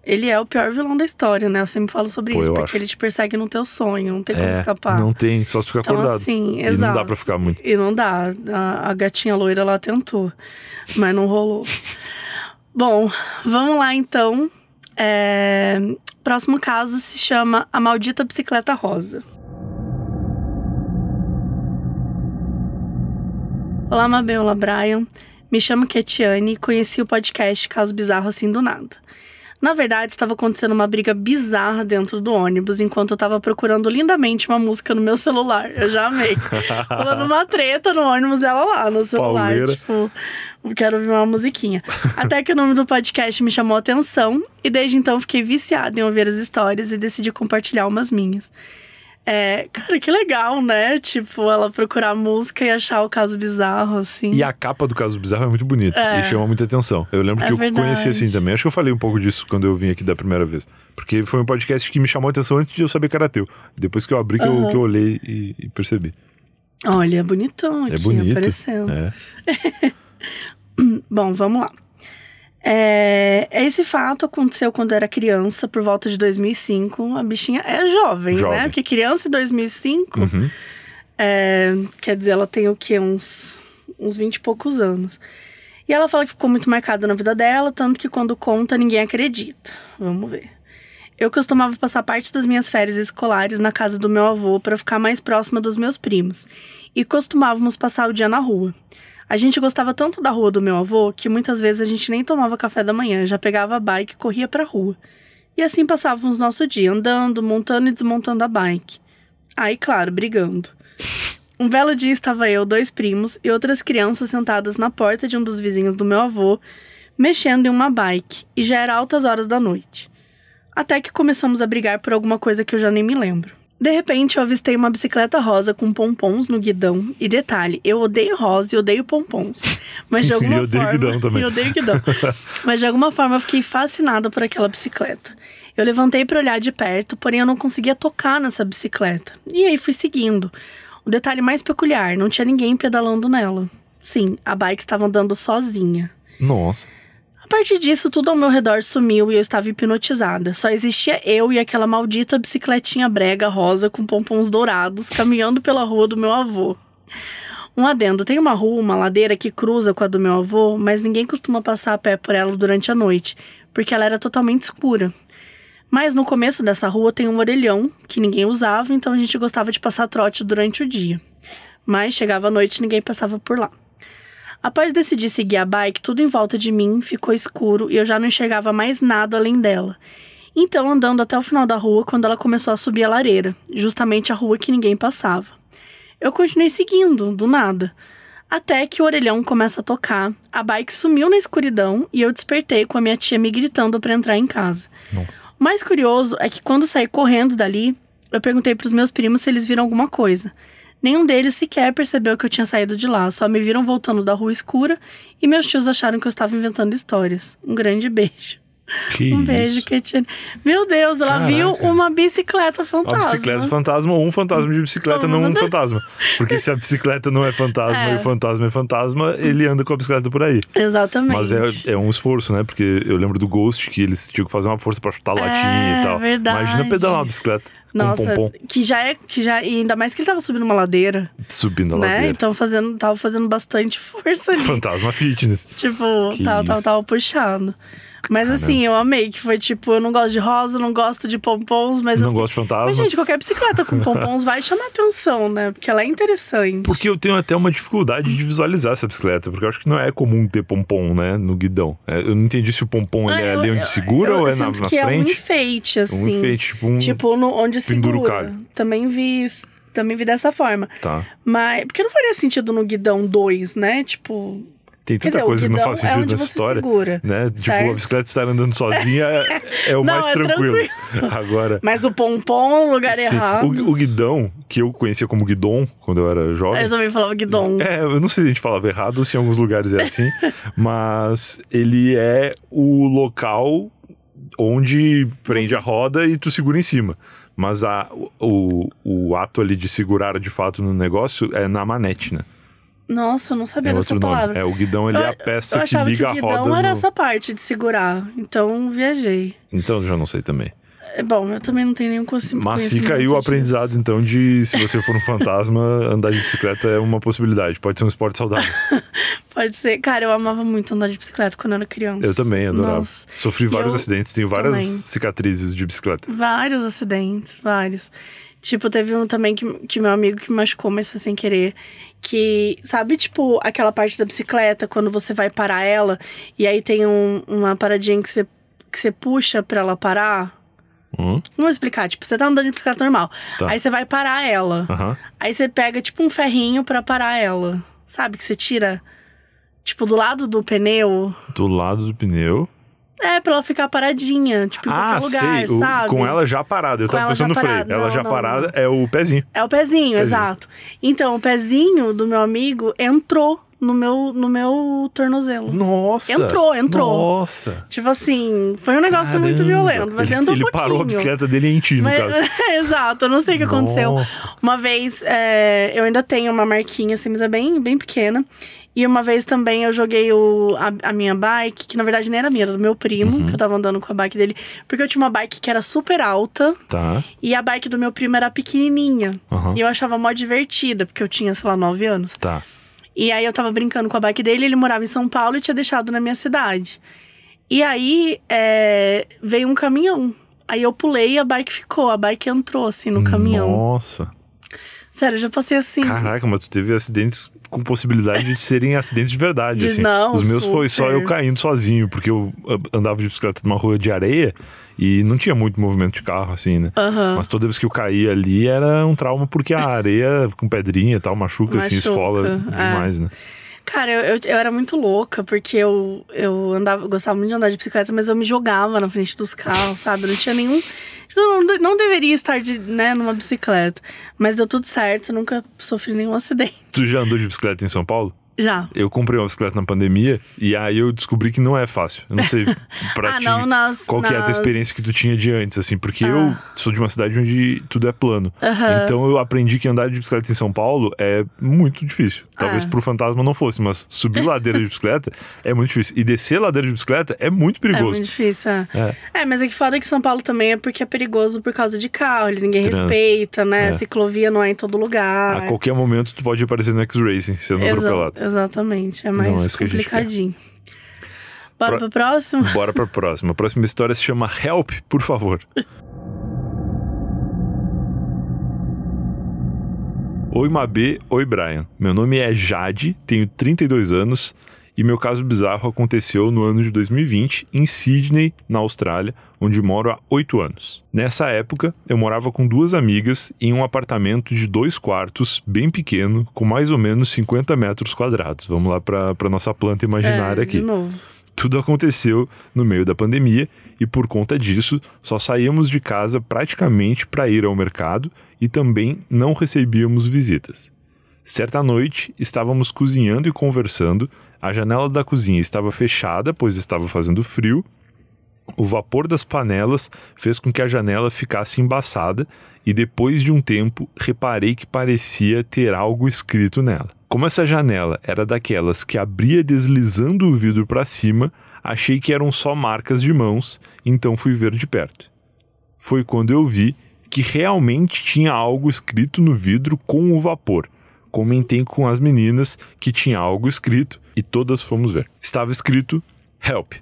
Ele é o pior vilão da história, né? Eu sempre falo sobre Pô, isso, porque acho. ele te persegue no teu sonho, não tem é, como escapar. Não tem, só se ficar então, acordado. Assim, e exato. não dá pra ficar muito. E não dá. A, a gatinha loira lá tentou, mas não rolou. Bom, vamos lá então. É... Próximo caso se chama A Maldita Bicicleta Rosa. Olá, Mabel, olá, Brian. Me chamo Ketiane e conheci o podcast Caso Bizarro Assim Do Nada. Na verdade, estava acontecendo uma briga bizarra dentro do ônibus enquanto eu estava procurando lindamente uma música no meu celular. Eu já amei. Falando uma treta no ônibus, ela lá no celular. Palmeira. Tipo, quero ouvir uma musiquinha. Até que o nome do podcast me chamou a atenção e desde então fiquei viciado em ouvir as histórias e decidi compartilhar umas minhas. É, cara, que legal, né? Tipo, ela procurar música e achar o caso bizarro, assim. E a capa do caso bizarro é muito bonita é. e chama muita atenção. Eu lembro é que eu verdade. conheci assim também. Acho que eu falei um pouco disso quando eu vim aqui da primeira vez. Porque foi um podcast que me chamou a atenção antes de eu saber que era teu. Depois que eu abri, que, eu, que eu olhei e, e percebi. Olha, é bonitão aqui, é bonito, aparecendo. É. Bom, vamos lá. É, é esse fato aconteceu quando eu era criança, por volta de 2005. A bichinha é jovem, né? jovem. né? Porque criança em 2005, uhum. é, quer dizer, ela tem o quê? Uns, uns 20 e poucos anos. E ela fala que ficou muito marcado na vida dela, tanto que quando conta, ninguém acredita. Vamos ver. Eu costumava passar parte das minhas férias escolares na casa do meu avô para ficar mais próxima dos meus primos, e costumávamos passar o dia na rua. A gente gostava tanto da rua do meu avô que muitas vezes a gente nem tomava café da manhã, já pegava a bike e corria pra rua. E assim passávamos nosso dia andando, montando e desmontando a bike. Aí, claro, brigando. Um belo dia estava eu, dois primos e outras crianças sentadas na porta de um dos vizinhos do meu avô, mexendo em uma bike, e já era altas horas da noite. Até que começamos a brigar por alguma coisa que eu já nem me lembro. De repente, eu avistei uma bicicleta rosa com pompons no guidão. E detalhe, eu odeio rosa e odeio pompons. Mas de alguma e odeio forma. Guidão também. Eu odeio guidão. mas de alguma forma, eu fiquei fascinada por aquela bicicleta. Eu levantei para olhar de perto, porém eu não conseguia tocar nessa bicicleta. E aí fui seguindo. O detalhe mais peculiar: não tinha ninguém pedalando nela. Sim, a bike estava andando sozinha. Nossa. A partir disso, tudo ao meu redor sumiu e eu estava hipnotizada. Só existia eu e aquela maldita bicicletinha brega rosa com pompons dourados caminhando pela rua do meu avô. Um adendo: tem uma rua, uma ladeira que cruza com a do meu avô, mas ninguém costuma passar a pé por ela durante a noite, porque ela era totalmente escura. Mas no começo dessa rua tem um orelhão que ninguém usava, então a gente gostava de passar trote durante o dia. Mas chegava a noite ninguém passava por lá. Após decidir seguir a bike, tudo em volta de mim ficou escuro e eu já não enxergava mais nada além dela. Então, andando até o final da rua, quando ela começou a subir a lareira, justamente a rua que ninguém passava. Eu continuei seguindo, do nada. Até que o orelhão começa a tocar, a bike sumiu na escuridão e eu despertei com a minha tia me gritando para entrar em casa. Nossa. O mais curioso é que quando saí correndo dali, eu perguntei para os meus primos se eles viram alguma coisa. Nenhum deles sequer percebeu que eu tinha saído de lá, só me viram voltando da rua escura e meus tios acharam que eu estava inventando histórias. Um grande beijo. Que um beijo, Ketine. Meu Deus, ela Caraca. viu uma bicicleta fantasma. Uma bicicleta fantasma ou um fantasma de bicicleta, não um fantasma. Porque se a bicicleta não é fantasma é. e o fantasma é fantasma, ele anda com a bicicleta por aí. Exatamente. Mas é, é um esforço, né? Porque eu lembro do Ghost que eles tinham que fazer uma força para chutar é, latinha e é tal. Verdade. Imagina pedalar uma bicicleta. Nossa, um que já é. Que já, e ainda mais que ele tava subindo uma ladeira. Subindo a né? ladeira. Então fazendo, tava fazendo bastante força ali. Fantasma fitness. Tipo, tal, tal, tal, puxando. Mas Caramba. assim, eu amei que foi tipo, eu não gosto de rosa, não gosto de pompons, mas. Não eu... gosto de fantasma. Mas, gente, qualquer bicicleta com pompons vai chamar atenção, né? Porque ela é interessante. Porque eu tenho até uma dificuldade de visualizar essa bicicleta, porque eu acho que não é comum ter pompom, né? No guidão. É, eu não entendi se o pompom ah, ele é eu, é ali onde segura eu, ou é na, na frente. É um enfeite, assim. Um enfeite, tipo um. Tipo, no, onde segura. Cara. Também vi isso. Também vi dessa forma. Tá. Mas. Porque não faria sentido no guidão 2, né? Tipo tem tanta dizer, coisa que não faz é sentido é nessa história. Segura, né? Tipo, certo? a bicicleta estar andando sozinha é, é o não, mais é tranquilo. tranquilo. Agora. Mas o pompom, lugar sim, errado. O, o, guidão, que eu conhecia como guidon quando eu era jovem. Eu também falava guidon. É, eu não sei se a gente falava errado, se em alguns lugares é assim, mas ele é o local onde prende a roda e tu segura em cima. Mas a, o, o ato ali de segurar de fato no negócio é na manete, né? Nossa, eu não sabia é dessa palavra. Nome. É, o guidão ele é eu, é a peça que liga que a roda. O guidão no... era essa parte de segurar. Então viajei. Então já não sei também. É, bom, eu também não tenho nenhum conhecimento. Mas fica aí o disso. aprendizado, então, de se você for um fantasma, andar de bicicleta é uma possibilidade. Pode ser um esporte saudável. Pode ser. Cara, eu amava muito andar de bicicleta quando eu era criança. Eu também, adorava. Nossa. Sofri vários acidentes, tenho várias também. cicatrizes de bicicleta. Vários acidentes, vários. Tipo, teve um também que, que meu amigo que machucou, mas foi sem querer que, sabe, tipo, aquela parte da bicicleta, quando você vai parar ela, e aí tem um, uma paradinha que você, que você puxa pra ela parar. Hum? não vou explicar, tipo, você tá andando de bicicleta normal. Tá. Aí você vai parar ela. Uhum. Aí você pega, tipo, um ferrinho pra parar ela. Sabe? Que você tira, tipo, do lado do pneu. Do lado do pneu. É, pra ela ficar paradinha, tipo, em ah, qualquer lugar, sei. sabe? com ela já parada, eu com tava pensando no freio. Ela já não, parada é o pezinho. É o pezinho, pezinho, exato. Então, o pezinho do meu amigo entrou no meu, no meu tornozelo. Nossa! Entrou, entrou. Nossa! Tipo assim, foi um negócio Caramba. muito violento, mas ele, entrou um Ele parou a bicicleta dele em ti, no mas, caso. Exato, eu não sei o que Nossa. aconteceu. Uma vez, é, eu ainda tenho uma marquinha, assim, mas é bem, bem pequena. E uma vez também eu joguei o, a, a minha bike, que na verdade nem era minha, era do meu primo, uhum. que eu tava andando com a bike dele. Porque eu tinha uma bike que era super alta. Tá. E a bike do meu primo era pequenininha. Uhum. E eu achava mó divertida, porque eu tinha, sei lá, 9 anos. Tá. E aí eu tava brincando com a bike dele, ele morava em São Paulo e tinha deixado na minha cidade. E aí é, veio um caminhão. Aí eu pulei e a bike ficou, a bike entrou assim no caminhão. Nossa. Sério, eu já passei assim. Caraca, mas tu teve acidentes com possibilidade de serem acidentes de verdade, de assim. Não, Os meus super. foi só eu caindo sozinho, porque eu eh, andava de bicicleta numa rua de areia e não tinha muito movimento de carro, assim, né? Uhum. Mas toda vez que eu caía ali era um trauma, porque a areia com pedrinha e tal machuca, assim, machuca assim, esfola é. demais, né? Cara, eu, eu, eu, era muito louca, porque eu, eu andava, gostava muito de andar de bicicleta, mas eu me jogava na frente dos carros, sabe? Eu não tinha nenhum. Tipo, não, não deveria estar de, né, numa bicicleta. Mas deu tudo certo, nunca sofri nenhum acidente. Tu já andou de bicicleta em São Paulo? Já. Eu comprei uma bicicleta na pandemia e aí eu descobri que não é fácil. Eu não sei pra ah, ti não, nas, qual que é a tua experiência que tu tinha de antes, assim, porque ah. eu sou de uma cidade onde tudo é plano. Então eu aprendi que andar de bicicleta em São Paulo é muito difícil. Ah. Talvez ah. pro fantasma não fosse, mas subir ladeira de bicicleta é muito difícil. E descer ladeira de bicicleta é muito é perigoso. É muito difícil, é. É, é mas é que foda que São Paulo também é porque é perigoso por causa de carro, ninguém Trânsito. respeita, né? É. Ciclovia não é em todo lugar. A qualquer momento tu pode aparecer no X-Racing sendo Exato. atropelado. Exatamente. É mais é complicadinho. Bora Pro... pro próximo? Bora pro próximo. A próxima história se chama Help, por favor. Oi, Mabê. Oi, Brian. Meu nome é Jade, tenho 32 anos e meu caso bizarro aconteceu no ano de 2020, em Sydney, na Austrália, onde moro há oito anos. Nessa época, eu morava com duas amigas em um apartamento de dois quartos, bem pequeno, com mais ou menos 50 metros quadrados. Vamos lá para nossa planta imaginária é, aqui. De novo. Tudo aconteceu no meio da pandemia e por conta disso, só saíamos de casa praticamente para ir ao mercado e também não recebíamos visitas. Certa noite, estávamos cozinhando e conversando a janela da cozinha estava fechada, pois estava fazendo frio. O vapor das panelas fez com que a janela ficasse embaçada e depois de um tempo reparei que parecia ter algo escrito nela. Como essa janela era daquelas que abria deslizando o vidro para cima, achei que eram só marcas de mãos, então fui ver de perto. Foi quando eu vi que realmente tinha algo escrito no vidro com o vapor comentei com as meninas que tinha algo escrito e todas fomos ver. Estava escrito help.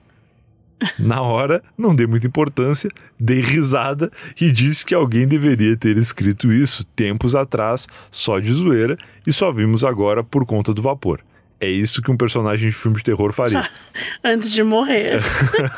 Na hora, não dei muita importância, dei risada e disse que alguém deveria ter escrito isso tempos atrás, só de zoeira, e só vimos agora por conta do vapor. É isso que um personagem de filme de terror faria. Antes de morrer.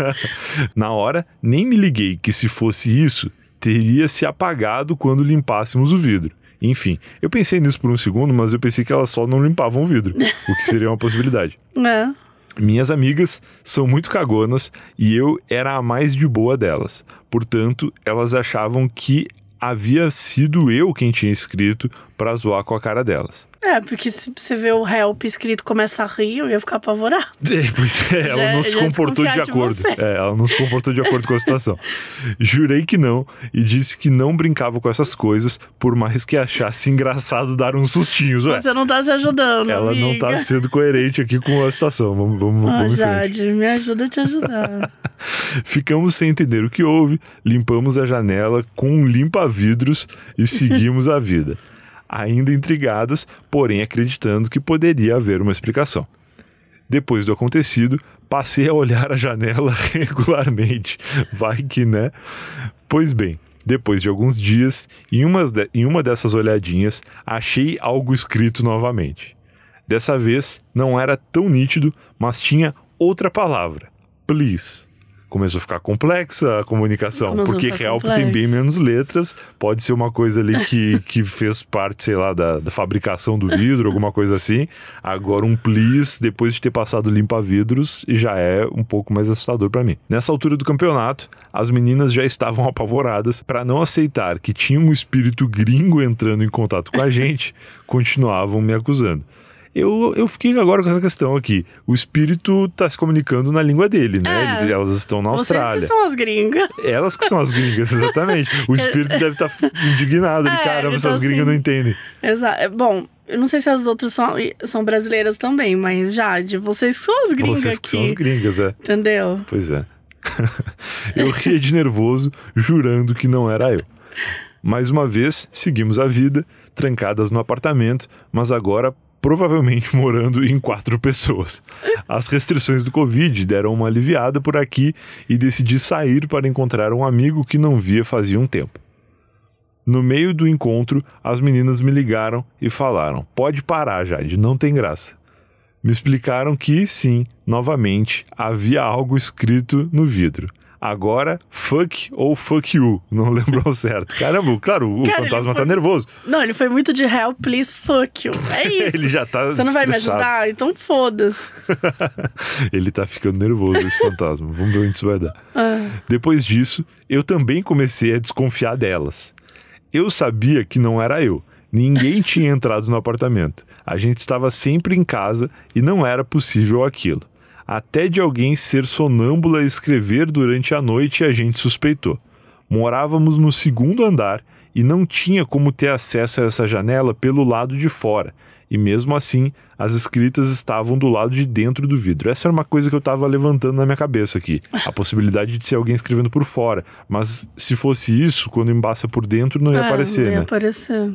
Na hora, nem me liguei que se fosse isso, teria se apagado quando limpássemos o vidro. Enfim, eu pensei nisso por um segundo, mas eu pensei que elas só não limpavam o vidro, o que seria uma possibilidade. É. Minhas amigas são muito cagonas e eu era a mais de boa delas. Portanto, elas achavam que havia sido eu quem tinha escrito pra zoar com a cara delas. É, porque se você vê o help escrito começa a rir, eu ia ficar apavorado. É, pois é, ela já, não se comportou de acordo. De é, ela não se comportou de acordo com a situação. Jurei que não e disse que não brincava com essas coisas, por mais que achasse engraçado dar uns sustinhos. Ué, você não tá se ajudando. Ela amiga. não tá sendo coerente aqui com a situação. Vamos, vamos, ah, vamos Jade, me ajuda a te ajudar. Ficamos sem entender o que houve, limpamos a janela com um limpa-vidros e seguimos a vida ainda intrigadas, porém acreditando que poderia haver uma explicação. Depois do acontecido, passei a olhar a janela regularmente. Vai que, né? Pois bem, depois de alguns dias, em, umas de, em uma dessas olhadinhas, achei algo escrito novamente. Dessa vez, não era tão nítido, mas tinha outra palavra: please começou a ficar complexa a comunicação, começou porque help tem bem menos letras, pode ser uma coisa ali que, que fez parte, sei lá, da, da fabricação do vidro, alguma coisa assim. Agora um please, depois de ter passado limpa-vidros, já é um pouco mais assustador para mim. Nessa altura do campeonato, as meninas já estavam apavoradas para não aceitar que tinha um espírito gringo entrando em contato com a gente, continuavam me acusando. Eu, eu fiquei agora com essa questão aqui. O espírito está se comunicando na língua dele, né? É, elas estão na Austrália. Elas que são as gringas. Elas que são as gringas, exatamente. O espírito deve estar tá indignado. Ele, é, caramba, então essas gringas assim, não entendem. Exato. É, bom, eu não sei se as outras são, são brasileiras também, mas Jade, vocês são as gringas vocês aqui. Vocês são as gringas, é. Entendeu? Pois é. eu ria de nervoso, jurando que não era eu. Mais uma vez, seguimos a vida, trancadas no apartamento, mas agora provavelmente morando em quatro pessoas. As restrições do Covid deram uma aliviada por aqui e decidi sair para encontrar um amigo que não via fazia um tempo. No meio do encontro, as meninas me ligaram e falaram: Pode parar, Jade, não tem graça. Me explicaram que, sim, novamente, havia algo escrito no vidro agora fuck ou fuck you. Não lembro ao certo. Caramba, claro, o Cara, fantasma foi... tá nervoso. Não, ele foi muito de hell, please, fuck you. É isso. ele já tá Você não vai me ajudar? Ah, então foda-se. ele tá ficando nervoso, esse fantasma. Vamos ver onde isso vai dar. Ah. Depois disso, eu também comecei a desconfiar delas. Eu sabia que não era eu. Ninguém tinha entrado no apartamento. A gente estava sempre em casa e não era possível aquilo até de alguém ser sonâmbula e escrever durante a noite a gente suspeitou. Morávamos no segundo andar e não tinha como ter acesso a essa janela pelo lado de fora. E mesmo assim, as escritas estavam do lado de dentro do vidro. Essa era uma coisa que eu estava levantando na minha cabeça aqui. A possibilidade de ser alguém escrevendo por fora. Mas se fosse isso, quando embaça por dentro, não ia ah, aparecer, não ia né? aparecer.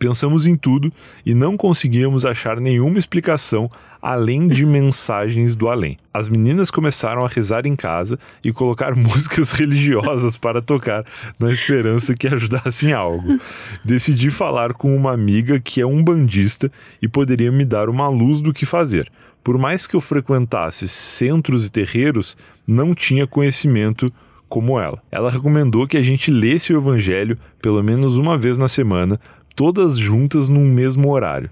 Pensamos em tudo e não conseguíamos achar nenhuma explicação além de mensagens do além. As meninas começaram a rezar em casa e colocar músicas religiosas para tocar, na esperança que ajudassem algo. Decidi falar com uma amiga que é um bandista e poderia me dar uma luz do que fazer. Por mais que eu frequentasse centros e terreiros, não tinha conhecimento como ela. Ela recomendou que a gente lesse o evangelho pelo menos uma vez na semana todas juntas num mesmo horário.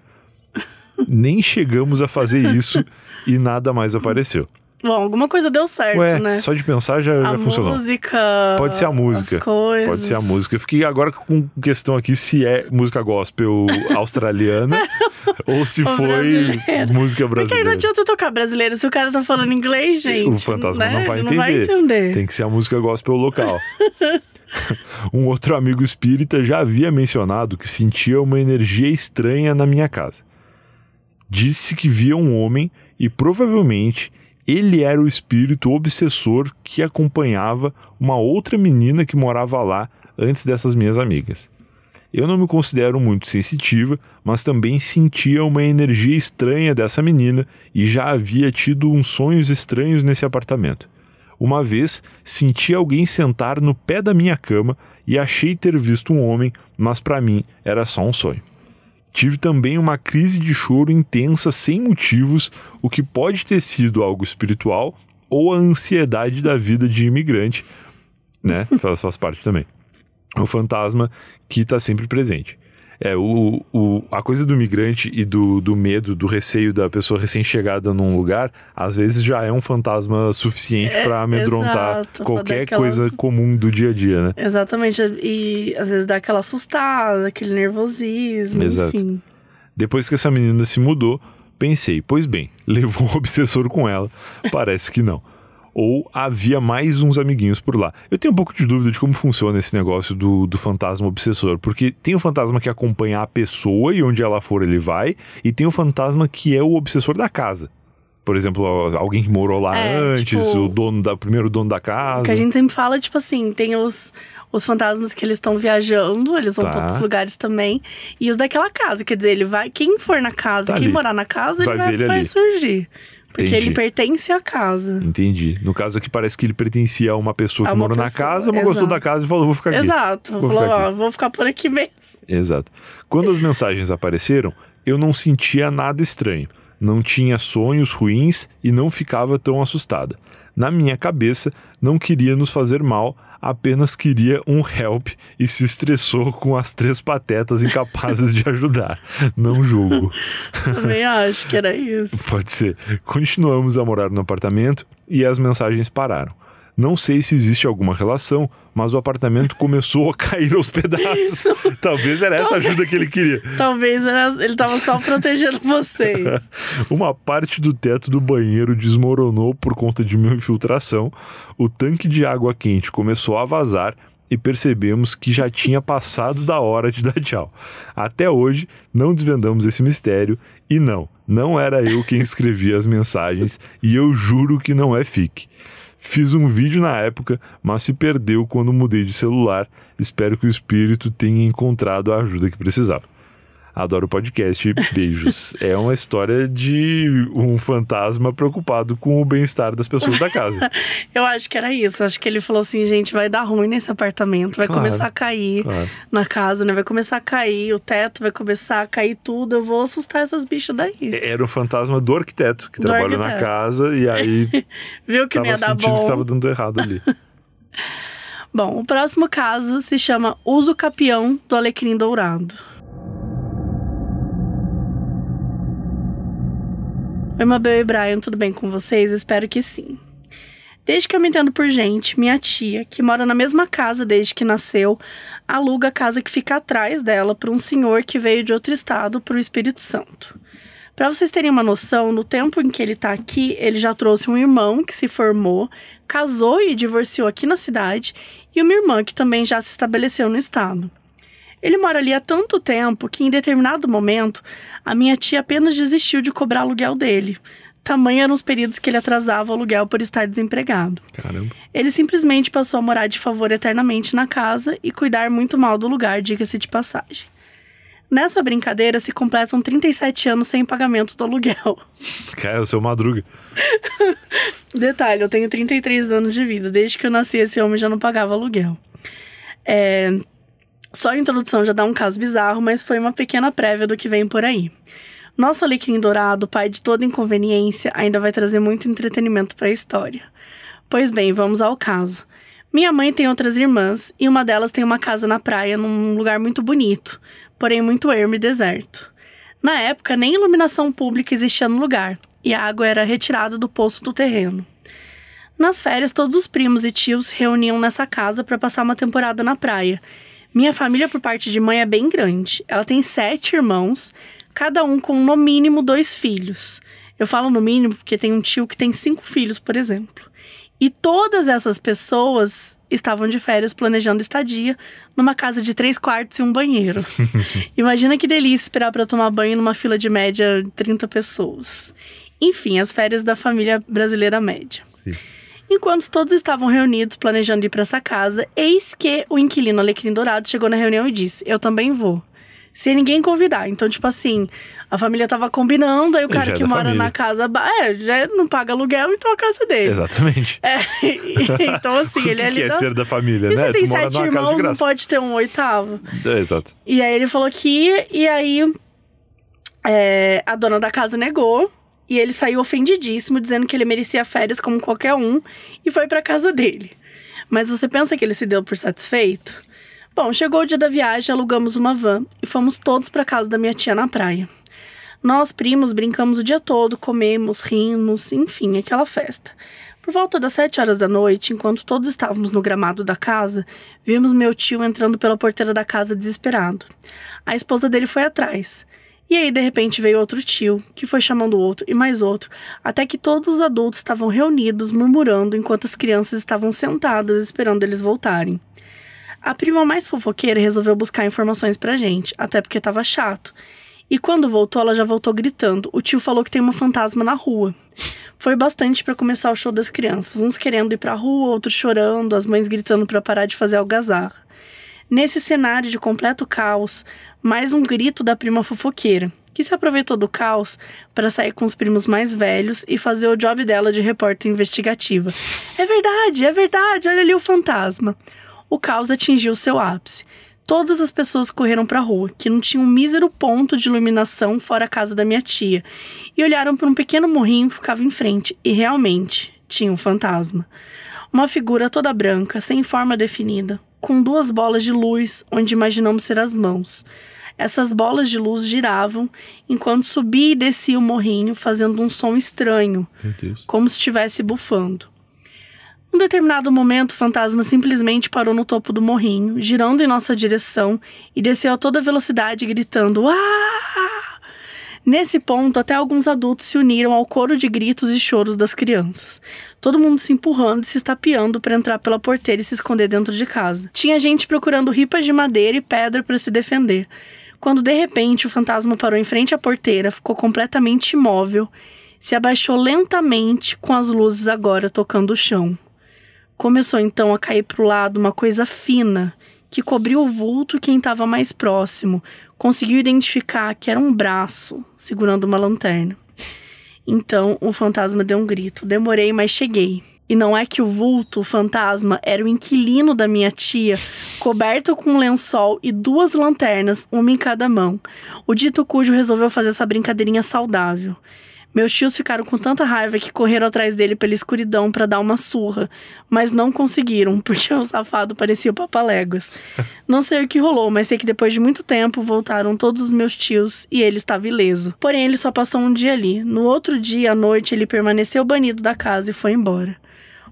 Nem chegamos a fazer isso e nada mais apareceu. Bom, alguma coisa deu certo, Ué, né? Só de pensar já, a já funcionou. A música. Pode ser a música. Pode ser a música. Eu fiquei agora com questão aqui se é música gospel australiana ou se foi música brasileira. Porque aí não adianta tocar brasileiro se o cara tá falando inglês, gente. O fantasma né? não, vai entender. não vai entender. Tem que ser a música gospel local. um outro amigo espírita já havia mencionado que sentia uma energia estranha na minha casa. Disse que via um homem e provavelmente ele era o espírito obsessor que acompanhava uma outra menina que morava lá antes dessas minhas amigas. Eu não me considero muito sensitiva, mas também sentia uma energia estranha dessa menina e já havia tido uns sonhos estranhos nesse apartamento. Uma vez senti alguém sentar no pé da minha cama e achei ter visto um homem, mas para mim era só um sonho. Tive também uma crise de choro intensa sem motivos, o que pode ter sido algo espiritual ou a ansiedade da vida de imigrante, né? faz, faz parte também. O fantasma que está sempre presente. É, o, o, a coisa do migrante e do, do medo, do receio da pessoa recém-chegada num lugar, às vezes já é um fantasma suficiente é, para amedrontar exato, qualquer coisa comum do dia a dia, né? Exatamente. E às vezes dá aquela assustada, aquele nervosismo, exato. enfim. Depois que essa menina se mudou, pensei, pois bem, levou o obsessor com ela. Parece que não ou havia mais uns amiguinhos por lá. Eu tenho um pouco de dúvida de como funciona esse negócio do, do fantasma obsessor, porque tem o fantasma que acompanha a pessoa e onde ela for ele vai, e tem o fantasma que é o obsessor da casa por exemplo, alguém que morou lá é, antes, tipo, o dono da, primeiro dono da casa. Que a gente sempre fala, tipo assim, tem os, os fantasmas que eles estão viajando, eles vão tá. para outros lugares também, e os daquela casa, quer dizer, ele vai, quem for na casa, tá quem ali. morar na casa, vai ele vai, ele vai surgir. Porque Entendi. ele pertence à casa. Entendi. No caso aqui, parece que ele pertencia a uma pessoa que mora na casa, mas gostou da casa e falou: vou ficar aqui. Exato. Vou, falou, ficar aqui. vou ficar por aqui mesmo. Exato. Quando as mensagens apareceram, eu não sentia nada estranho. Não tinha sonhos ruins e não ficava tão assustada. Na minha cabeça, não queria nos fazer mal, apenas queria um help e se estressou com as três patetas incapazes de ajudar. Não julgo. Também acho que era isso. Pode ser. Continuamos a morar no apartamento e as mensagens pararam. Não sei se existe alguma relação, mas o apartamento começou a cair aos pedaços. Isso. Talvez era Talvez. essa ajuda que ele queria. Talvez era... ele estava só protegendo vocês. Uma parte do teto do banheiro desmoronou por conta de uma infiltração. O tanque de água quente começou a vazar e percebemos que já tinha passado da hora de dar tchau. Até hoje, não desvendamos esse mistério e não, não era eu quem escrevia as mensagens e eu juro que não é fique. Fiz um vídeo na época, mas se perdeu quando mudei de celular. Espero que o espírito tenha encontrado a ajuda que precisava. Adoro o podcast. Beijos. é uma história de um fantasma preocupado com o bem-estar das pessoas da casa. eu acho que era isso. Acho que ele falou assim, gente, vai dar ruim nesse apartamento, vai claro, começar a cair claro. na casa, né? Vai começar a cair, o teto vai começar a cair tudo. Eu vou assustar essas bichas daí. É, era o fantasma do arquiteto que do trabalha arquiteto. na casa e aí viu que tava não ia dar bom. que tava dando errado ali. Bom, o próximo caso se chama Uso Capião do Alecrim Dourado. Oi, Mabel e Brian, tudo bem com vocês? Espero que sim. Desde que eu me entendo por gente, minha tia, que mora na mesma casa desde que nasceu, aluga a casa que fica atrás dela para um senhor que veio de outro estado para o Espírito Santo. Para vocês terem uma noção, no tempo em que ele está aqui, ele já trouxe um irmão que se formou, casou e divorciou aqui na cidade e uma irmã que também já se estabeleceu no estado. Ele mora ali há tanto tempo que, em determinado momento, a minha tia apenas desistiu de cobrar aluguel dele. Tamanho eram os períodos que ele atrasava o aluguel por estar desempregado. Caramba. Ele simplesmente passou a morar de favor eternamente na casa e cuidar muito mal do lugar, diga-se de passagem. Nessa brincadeira se completam 37 anos sem pagamento do aluguel. Cara, o seu madruga. Detalhe, eu tenho 33 anos de vida. Desde que eu nasci, esse homem já não pagava aluguel. É, só a introdução já dá um caso bizarro, mas foi uma pequena prévia do que vem por aí. Nosso alecrim dourado, pai de toda inconveniência, ainda vai trazer muito entretenimento para a história. Pois bem, vamos ao caso. Minha mãe tem outras irmãs e uma delas tem uma casa na praia num lugar muito bonito, porém muito ermo e deserto. Na época, nem iluminação pública existia no lugar e a água era retirada do poço do terreno. Nas férias, todos os primos e tios se reuniam nessa casa para passar uma temporada na praia minha família, por parte de mãe, é bem grande. Ela tem sete irmãos, cada um com no mínimo dois filhos. Eu falo no mínimo porque tem um tio que tem cinco filhos, por exemplo. E todas essas pessoas estavam de férias planejando estadia numa casa de três quartos e um banheiro. Imagina que delícia esperar para tomar banho numa fila de média 30 pessoas. Enfim, as férias da família brasileira média. Sim. Enquanto todos estavam reunidos planejando ir para essa casa, eis que o inquilino Alecrim Dourado chegou na reunião e disse: Eu também vou. Sem ninguém convidar. Então, tipo assim, a família tava combinando, aí o cara é que mora família. na casa. É, já não paga aluguel, então a casa é dele. Exatamente. É, então, assim, ele que é. que é ser da família, e né? Você tem tu sete irmãos, não pode ter um oitavo. É, exato. E aí ele falou que ia, e aí é, a dona da casa negou. E ele saiu ofendidíssimo, dizendo que ele merecia férias como qualquer um e foi para casa dele. Mas você pensa que ele se deu por satisfeito? Bom, chegou o dia da viagem, alugamos uma van e fomos todos para casa da minha tia na praia. Nós, primos, brincamos o dia todo, comemos, rimos, enfim, aquela festa. Por volta das sete horas da noite, enquanto todos estávamos no gramado da casa, vimos meu tio entrando pela porteira da casa desesperado. A esposa dele foi atrás. E aí, de repente, veio outro tio, que foi chamando outro e mais outro, até que todos os adultos estavam reunidos, murmurando, enquanto as crianças estavam sentadas esperando eles voltarem. A prima mais fofoqueira resolveu buscar informações pra gente, até porque tava chato. E quando voltou, ela já voltou gritando. O tio falou que tem uma fantasma na rua. Foi bastante para começar o show das crianças, uns querendo ir pra rua, outros chorando, as mães gritando para parar de fazer algazarra. Nesse cenário de completo caos, mais um grito da prima fofoqueira, que se aproveitou do caos para sair com os primos mais velhos e fazer o job dela de repórter investigativa. É verdade, é verdade, olha ali o fantasma. O caos atingiu seu ápice. Todas as pessoas correram para a rua, que não tinha um mísero ponto de iluminação fora a casa da minha tia, e olharam para um pequeno morrinho que ficava em frente, e realmente tinha um fantasma. Uma figura toda branca, sem forma definida, com duas bolas de luz, onde imaginamos ser as mãos. Essas bolas de luz giravam enquanto subia e descia o morrinho, fazendo um som estranho, como se estivesse bufando. Num determinado momento, o fantasma simplesmente parou no topo do morrinho, girando em nossa direção, e desceu a toda velocidade, gritando: "Ah!" Nesse ponto, até alguns adultos se uniram ao coro de gritos e choros das crianças. Todo mundo se empurrando e se estapeando para entrar pela porteira e se esconder dentro de casa. Tinha gente procurando ripas de madeira e pedra para se defender. Quando de repente o fantasma parou em frente à porteira, ficou completamente imóvel, se abaixou lentamente com as luzes agora tocando o chão. Começou então a cair para o lado uma coisa fina que cobriu o vulto quem estava mais próximo, conseguiu identificar que era um braço segurando uma lanterna. Então o fantasma deu um grito: Demorei, mas cheguei. E não é que o vulto, o fantasma, era o inquilino da minha tia, coberto com um lençol e duas lanternas, uma em cada mão. O dito cujo resolveu fazer essa brincadeirinha saudável. Meus tios ficaram com tanta raiva que correram atrás dele pela escuridão para dar uma surra, mas não conseguiram, porque o safado parecia o papaléguas. não sei o que rolou, mas sei que depois de muito tempo voltaram todos os meus tios e ele estava ileso. Porém, ele só passou um dia ali. No outro dia, à noite, ele permaneceu banido da casa e foi embora.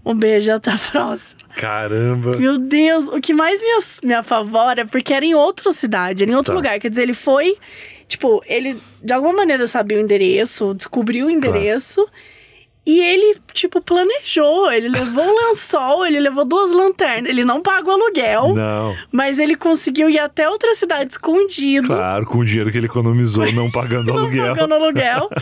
Um beijo, até a próxima. Caramba! Meu Deus, o que mais me, me afavora é porque era em outra cidade, era em outro tá. lugar. Quer dizer, ele foi Tipo, ele de alguma maneira sabia o endereço, descobriu o endereço. Claro e ele, tipo, planejou. Ele levou um lençol, ele levou duas lanternas. Ele não paga o aluguel. Não. Mas ele conseguiu ir até outra cidade escondido. Claro, com o dinheiro que ele economizou, não pagando não aluguel. Não pagando aluguel.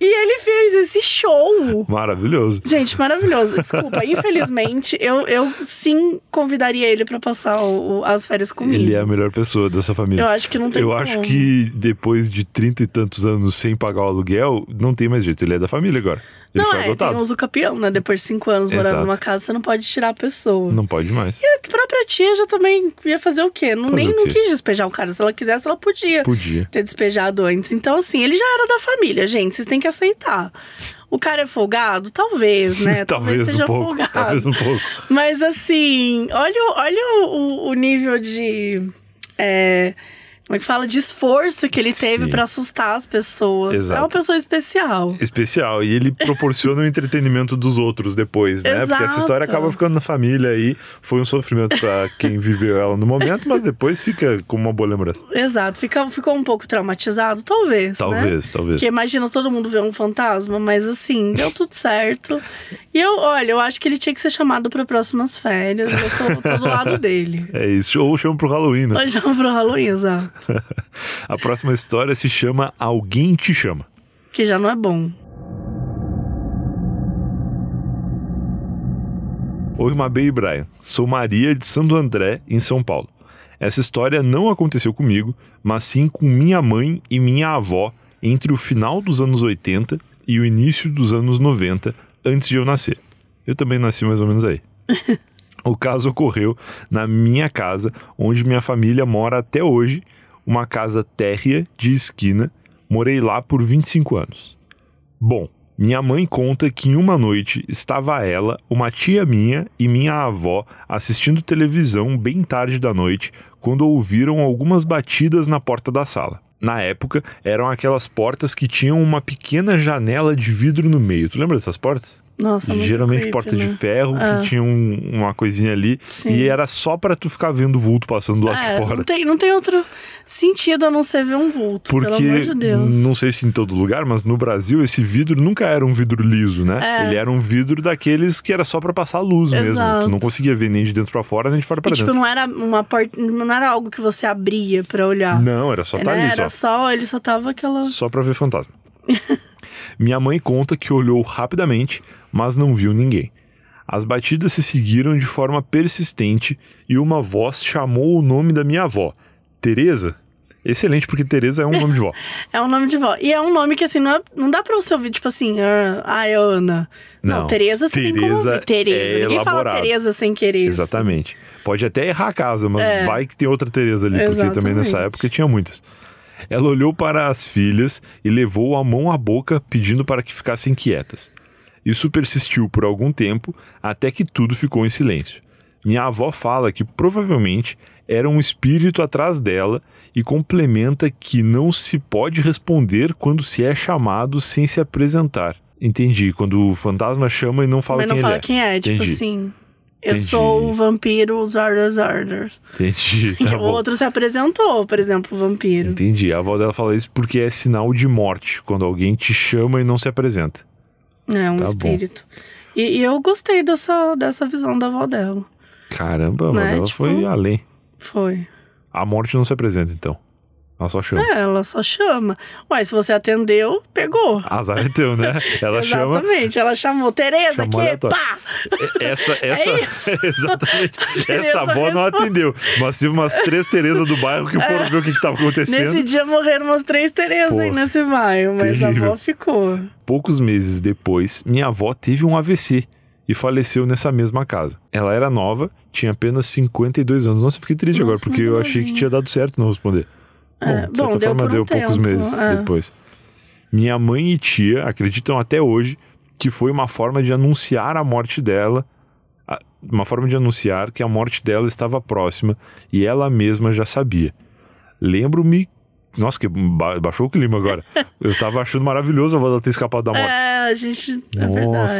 E ele fez esse show. Maravilhoso. Gente, maravilhoso. Desculpa, infelizmente, eu, eu sim convidaria ele para passar o, as férias comigo. Ele é a melhor pessoa dessa família. Eu acho que não tem Eu como. acho que depois de trinta e tantos anos sem pagar o aluguel, não tem mais jeito. Ele é da família agora. Ele não, foi é, adotado. tem o campeão, né? Depois de cinco anos morando Exato. numa casa, você não pode tirar a pessoa. Não pode mais. E a própria tia já também ia fazer o quê? Não, fazer nem o quê? não quis despejar o cara. Se ela quisesse, ela podia, podia ter despejado antes. Então, assim, ele já era da família, gente. Vocês têm que aceitar. O cara é folgado? Talvez, né? talvez, talvez, seja um pouco, folgado. Talvez um pouco. Mas assim, olha, olha o, o nível de. É, que fala de esforço que ele Sim. teve para assustar as pessoas. Exato. É uma pessoa especial. Especial. E ele proporciona o entretenimento dos outros depois, né? Exato. Porque essa história acaba ficando na família aí. Foi um sofrimento para quem viveu ela no momento, mas depois fica com uma boa lembrança. Exato. Fica, ficou um pouco traumatizado? Talvez. Né? Talvez, né? talvez. Porque imagina todo mundo ver um fantasma, mas assim, deu tudo certo. E eu, olha, eu acho que ele tinha que ser chamado para próximas férias. Eu tô, tô do lado dele. É isso. Ou chama pro Halloween, né? Ou chama pro Halloween, exato. a próxima história se chama Alguém Te Chama. Que já não é bom. Oi, Mabê e Brian. Sou Maria de Santo André, em São Paulo. Essa história não aconteceu comigo, mas sim com minha mãe e minha avó entre o final dos anos 80 e o início dos anos 90, antes de eu nascer. Eu também nasci mais ou menos aí. o caso ocorreu na minha casa, onde minha família mora até hoje, uma casa térrea de esquina. Morei lá por 25 anos. Bom, minha mãe conta que em uma noite estava ela, uma tia minha e minha avó assistindo televisão bem tarde da noite quando ouviram algumas batidas na porta da sala. Na época, eram aquelas portas que tinham uma pequena janela de vidro no meio. Tu lembra dessas portas? Nossa, geralmente creepy, porta né? de ferro, ah. que é. tinha um, uma coisinha ali. Sim. E era só para tu ficar vendo o vulto passando do lado é, de fora. Não tem, não tem outro sentido a não ser ver um vulto, Porque, de Não sei se em todo lugar, mas no Brasil esse vidro nunca era um vidro liso, né? É. Ele era um vidro daqueles que era só para passar a luz Exato. mesmo. Tu não conseguia ver nem de dentro para fora, nem de fora para tipo, dentro. Tipo, não era uma porta, não era algo que você abria para olhar. Não, era só né, tá ali só. Era só, ele só tava aquela Só para ver fantasma. Minha mãe conta que olhou rapidamente, mas não viu ninguém. As batidas se seguiram de forma persistente e uma voz chamou o nome da minha avó, Teresa. Excelente, porque Teresa é um nome de vó. é um nome de vó. E é um nome que, assim, não, é, não dá pra você ouvir, tipo assim, ah, é Ana. Não, não Teresa você Teresa tem como ouvir. Teresa. É Ninguém elaborado. fala Teresa sem querer. Exatamente. Pode até errar a casa, mas é. vai que tem outra Teresa ali, Exatamente. porque também nessa época tinha muitas. Ela olhou para as filhas e levou a mão à boca, pedindo para que ficassem quietas. Isso persistiu por algum tempo, até que tudo ficou em silêncio. Minha avó fala que provavelmente era um espírito atrás dela e complementa que não se pode responder quando se é chamado sem se apresentar. Entendi, quando o fantasma chama e não fala Mas não quem fala ele é. quem é, tipo Entendi. assim. Eu sou o vampiro Zardas Arders. Entendi. Tá o outro se apresentou, por exemplo, o vampiro. Entendi. A avó dela fala isso porque é sinal de morte quando alguém te chama e não se apresenta. É, um tá espírito. E, e, eu gostei dessa, dessa visão da avó dela. Caramba, a avó né? dela tipo, foi além. Foi. A morte não se apresenta, então. Ela só chama. É, ela só chama. Mas se você atendeu, pegou. Azar é teu, né? Ela chama. Exatamente, ela chamou. Tereza, que aqui, pá! Essa, é essa. É exatamente. essa avó não atendeu. Mas tive umas três Tereza do bairro que foram é. ver o que, estava acontecendo. Nesse dia morreram umas três Tereza aí nesse bairro, mas terrível. a avó ficou. Poucos meses depois, minha avó teve um AVC e faleceu nessa mesma casa. Ela era nova, tinha apenas 52 anos. Nossa, fiquei triste Nossa, agora, porque eu achei que tinha dado certo não responder. É, bom, de certa forma, deu, deu poucos meses é. depois. Minha mãe e tia acreditam até hoje que foi uma forma de anunciar a morte dela, uma forma de anunciar que a morte dela estava próxima e ela mesma já sabia. Lembro-me. Nossa, que ba baixou o clima agora. Eu tava achando maravilhoso a Wanda ter escapado da é, morte. É, a gente. Nossa, é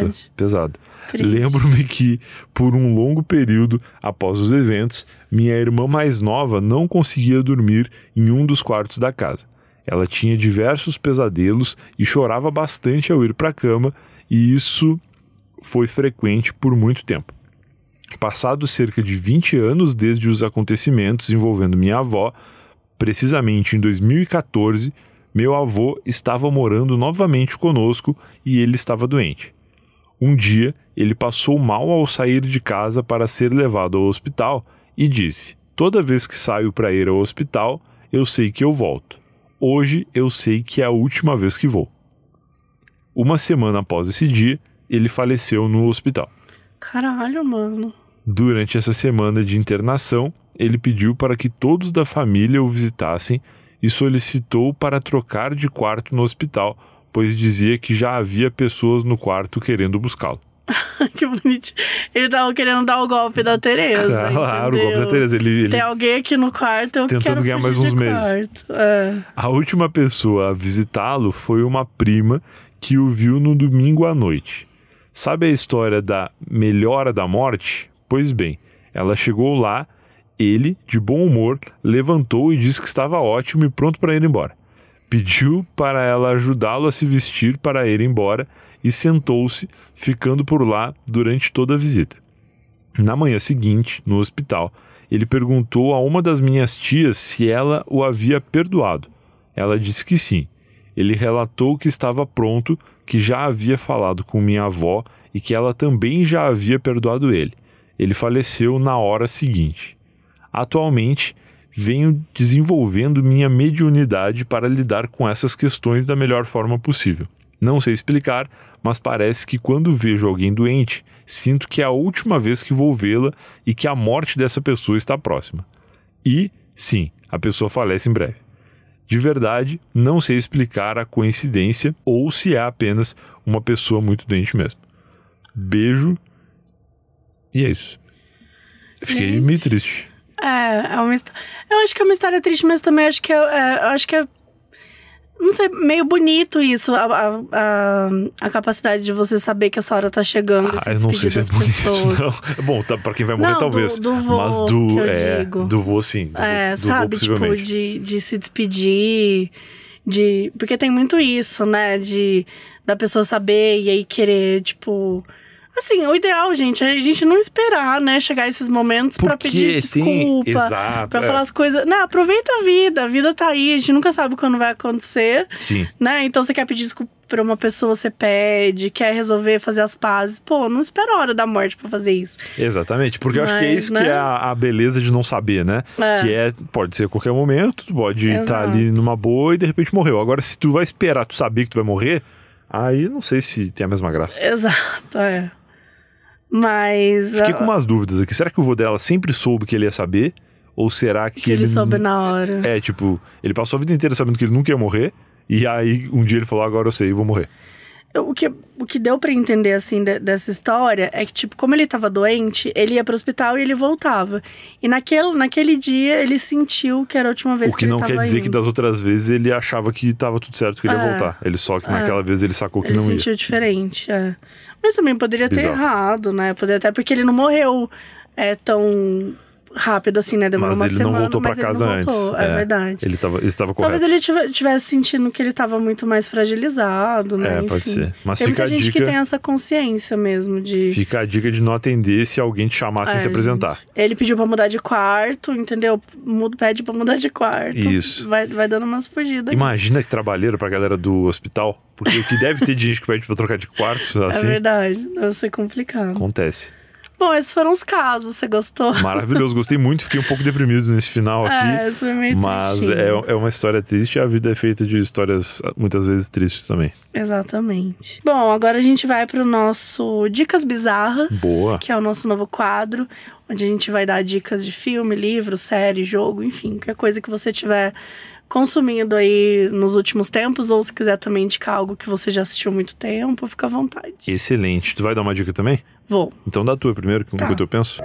verdade. pesado. Lembro-me que, por um longo período após os eventos, minha irmã mais nova não conseguia dormir em um dos quartos da casa. Ela tinha diversos pesadelos e chorava bastante ao ir para a cama, e isso foi frequente por muito tempo. Passados cerca de 20 anos desde os acontecimentos envolvendo minha avó, precisamente em 2014, meu avô estava morando novamente conosco e ele estava doente. Um dia, ele passou mal ao sair de casa para ser levado ao hospital e disse: Toda vez que saio para ir ao hospital, eu sei que eu volto. Hoje eu sei que é a última vez que vou. Uma semana após esse dia, ele faleceu no hospital. Caralho, mano. Durante essa semana de internação, ele pediu para que todos da família o visitassem e solicitou para trocar de quarto no hospital pois dizia que já havia pessoas no quarto querendo buscá-lo. que bonito. Ele tava querendo dar o golpe da Tereza. Claro, entendeu? o golpe da Tereza. Ele, ele, Tem alguém aqui no quarto, eu Tentando ganhar mais uns meses. É. A última pessoa a visitá-lo foi uma prima que o viu no domingo à noite. Sabe a história da melhora da morte? Pois bem, ela chegou lá, ele, de bom humor, levantou e disse que estava ótimo e pronto para ir embora. Pediu para ela ajudá-lo a se vestir para ir embora e sentou-se, ficando por lá durante toda a visita. Na manhã seguinte, no hospital, ele perguntou a uma das minhas tias se ela o havia perdoado. Ela disse que sim. Ele relatou que estava pronto, que já havia falado com minha avó e que ela também já havia perdoado ele. Ele faleceu na hora seguinte. Atualmente, venho desenvolvendo minha mediunidade para lidar com essas questões da melhor forma possível. Não sei explicar, mas parece que quando vejo alguém doente, sinto que é a última vez que vou vê-la e que a morte dessa pessoa está próxima. E, sim, a pessoa falece em breve. De verdade, não sei explicar a coincidência ou se é apenas uma pessoa muito doente mesmo. Beijo. E é isso. Fiquei Gente. meio triste. É, é uma Eu acho que é uma história triste, mas também acho que é, é, acho que é não sei, meio bonito isso, a, a, a, a, capacidade de você saber que a sua hora tá chegando. Ah, eu não sei se é bonito, pessoas. não. Bom, tá, pra quem vai morrer, não, talvez. Do, do voo, mas do, é, digo. do voo, sim. Do, é, do sabe, voo, tipo, de, de se despedir, de. Porque tem muito isso, né? De da pessoa saber e aí querer, tipo. Assim, o ideal, gente, é a gente não esperar, né, chegar a esses momentos para pedir desculpa, para é. falar as coisas. Não, aproveita a vida, a vida tá aí, a gente nunca sabe quando vai acontecer. Sim. Né? Então você quer pedir desculpa pra uma pessoa, você pede, quer resolver, fazer as pazes. Pô, não espera a hora da morte para fazer isso. Exatamente, porque Mas, eu acho que é isso né? que é a, a, beleza de não saber, né? É. Que é, pode ser a qualquer momento, tu pode tá Exato. estar ali numa boa e de repente morreu. Agora, se tu vai esperar tu saber que tu vai morrer, aí não sei se tem a mesma graça. Exato, é. Mas. Fiquei ah, com umas dúvidas aqui. Será que o vô dela sempre soube que ele ia saber? Ou será que, que ele. Ele soube na hora. É, tipo, ele passou a vida inteira sabendo que ele nunca ia morrer. E aí um dia ele falou: agora eu sei, vou morrer o, que, o que deu para entender, assim, de, dessa história é que, tipo, como ele tava doente, ele ia pro hospital e ele voltava. E naquele, naquele dia ele sentiu que era a última vez que ele O que, não quer dizer indo. que das outras vezes ele achava que tava tudo certo, que ele é, ia voltar. Ele só que é. naquela vez ele sacou que ele não ia. Ele sentiu diferente, é. Mas também poderia Bizarro. ter errado, né? Poderia até porque ele não morreu é, tão rápido, assim, né? Demorou mas uma ele semana, não voltou para casa não voltou, antes. É, é, verdade. Ele estava ele tava correto. Talvez ele tivesse sentindo que ele estava muito mais fragilizado, né? É, Enfim. pode ser. Mas tem fica muita a gente dica... que tem essa consciência mesmo de. Fica a dica de não atender se alguém te chamar é, sem se apresentar. Ele pediu para mudar de quarto, entendeu? Mudo pede para mudar de quarto. Isso. Vai, vai dando umas fugidas. Imagina que trabalheiro para a galera do hospital, porque o que deve ter de gente que pede para trocar de quarto, é assim. É verdade, deve ser complicado. Acontece. Bom, esses foram os casos, você gostou? Maravilhoso, gostei muito, fiquei um pouco deprimido nesse final é, aqui. É, isso é meio Mas é, é, uma história triste e a vida é feita de histórias muitas vezes tristes também. Exatamente. Bom, agora a gente vai pro nosso Dicas Bizarras, Boa. que é o nosso novo quadro, onde a gente vai dar dicas de filme, livro, série, jogo, enfim, qualquer coisa que você tiver consumindo aí nos últimos tempos, ou se quiser também indicar algo que você já assistiu há muito tempo, fica à vontade. Excelente. Tu vai dar uma dica também? Vou. Então dá a tua primeiro, que é tá. enquanto eu penso.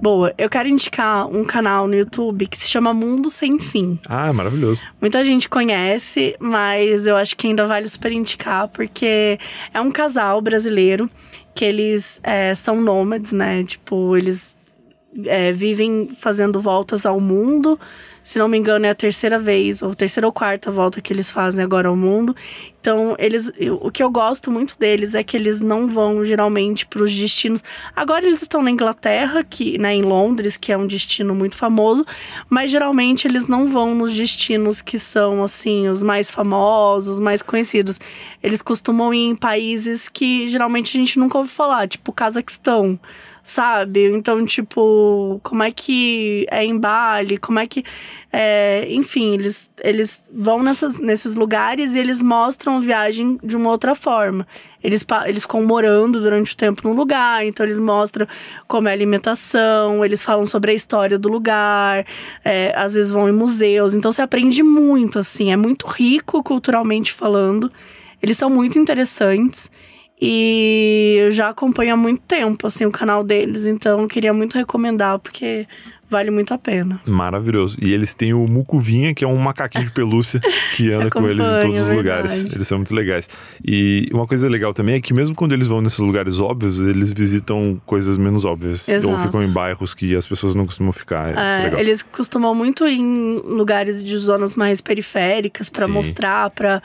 Boa, eu quero indicar um canal no YouTube que se chama Mundo Sem Fim. Ah, maravilhoso. Muita gente conhece, mas eu acho que ainda vale super indicar, porque é um casal brasileiro que eles é, são nômades, né? Tipo, eles é, vivem fazendo voltas ao mundo se não me engano, é a terceira vez, ou terceira ou quarta volta que eles fazem agora ao mundo. Então, eles, eu, o que eu gosto muito deles é que eles não vão geralmente para os destinos. Agora eles estão na Inglaterra, que, né, em Londres, que é um destino muito famoso, mas geralmente eles não vão nos destinos que são assim os mais famosos, os mais conhecidos. Eles costumam ir em países que geralmente a gente nunca ouve falar, tipo Cazaquistão sabe? Então, tipo, como é que é embale, como é que. É, enfim, eles, eles vão nessas, nesses lugares e eles mostram a viagem de uma outra forma. Eles, eles ficam morando durante o tempo no lugar, então eles mostram como é a alimentação, eles falam sobre a história do lugar, é, às vezes vão em museus, então você aprende muito, assim, é muito rico culturalmente falando. Eles são muito interessantes. E eu já acompanho há muito tempo, assim, o canal deles. Então, queria muito recomendar, porque vale muito a pena. Maravilhoso. E eles têm o Mucuvinha, que é um macaquinho de pelúcia que anda com eles em todos os é lugares. Eles são muito legais. E uma coisa legal também é que mesmo quando eles vão nesses lugares óbvios, eles visitam coisas menos óbvias. Exato. Ou ficam em bairros que as pessoas não costumam ficar. É, é eles costumam muito ir em lugares de zonas mais periféricas para mostrar, para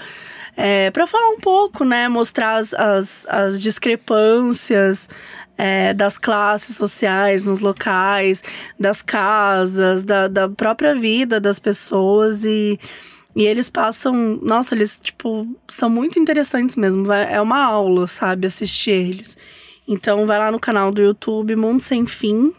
é, para falar um pouco, né? Mostrar as, as, as discrepâncias é, das classes sociais nos locais, das casas, da, da própria vida das pessoas e. E eles passam. Nossa, eles, tipo, são muito interessantes mesmo. é uma aula, sabe? Assistir eles. Então, vai lá no canal do YouTube Mundo Sem Fim,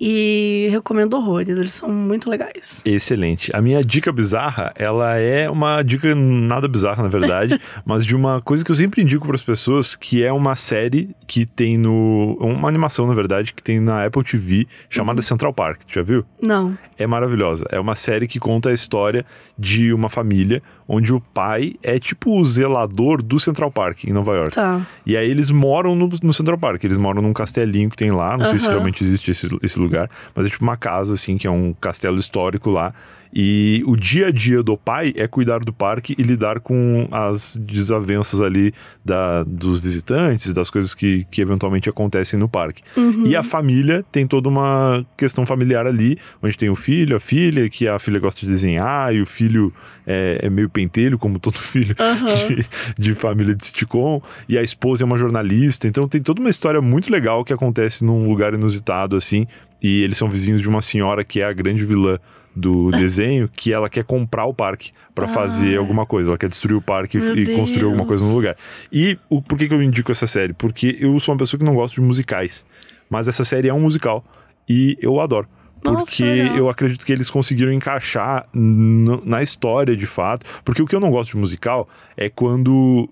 e recomendo horrores, eles são muito legais. Excelente. A minha dica bizarra, ela é uma dica nada bizarra, na verdade, mas de uma coisa que eu sempre indico para as pessoas, que é uma série que tem no. Uma animação, na verdade, que tem na Apple TV, chamada uhum. Central Park. Tu já viu? Não. É maravilhosa. É uma série que conta a história de uma família onde o pai é tipo o zelador do Central Park, em Nova York. Tá. E aí eles moram no, no Central Park, eles moram num castelinho que tem lá, não uhum. sei se realmente existe esse, esse lugar, mas é tipo uma casa, assim, que é um castelo histórico lá. E o dia a dia do pai é cuidar do parque e lidar com as desavenças ali da, dos visitantes, das coisas que, que eventualmente acontecem no parque. Uhum. E a família tem toda uma questão familiar ali, onde tem o filho, a filha, que a filha gosta de desenhar, e o filho é, é meio pentelho, como todo filho uhum. de, de família de sitcom, e a esposa é uma jornalista. Então tem toda uma história muito legal que acontece num lugar inusitado, assim, e eles são vizinhos de uma senhora que é a grande vilã do desenho que ela quer comprar o parque para ah. fazer alguma coisa. Ela quer destruir o parque Meu e Deus. construir alguma coisa no lugar. E o, por que, que eu indico essa série? Porque eu sou uma pessoa que não gosto de musicais. Mas essa série é um musical e eu adoro porque Nossa, eu acredito que eles conseguiram encaixar na história de fato. Porque o que eu não gosto de musical é quando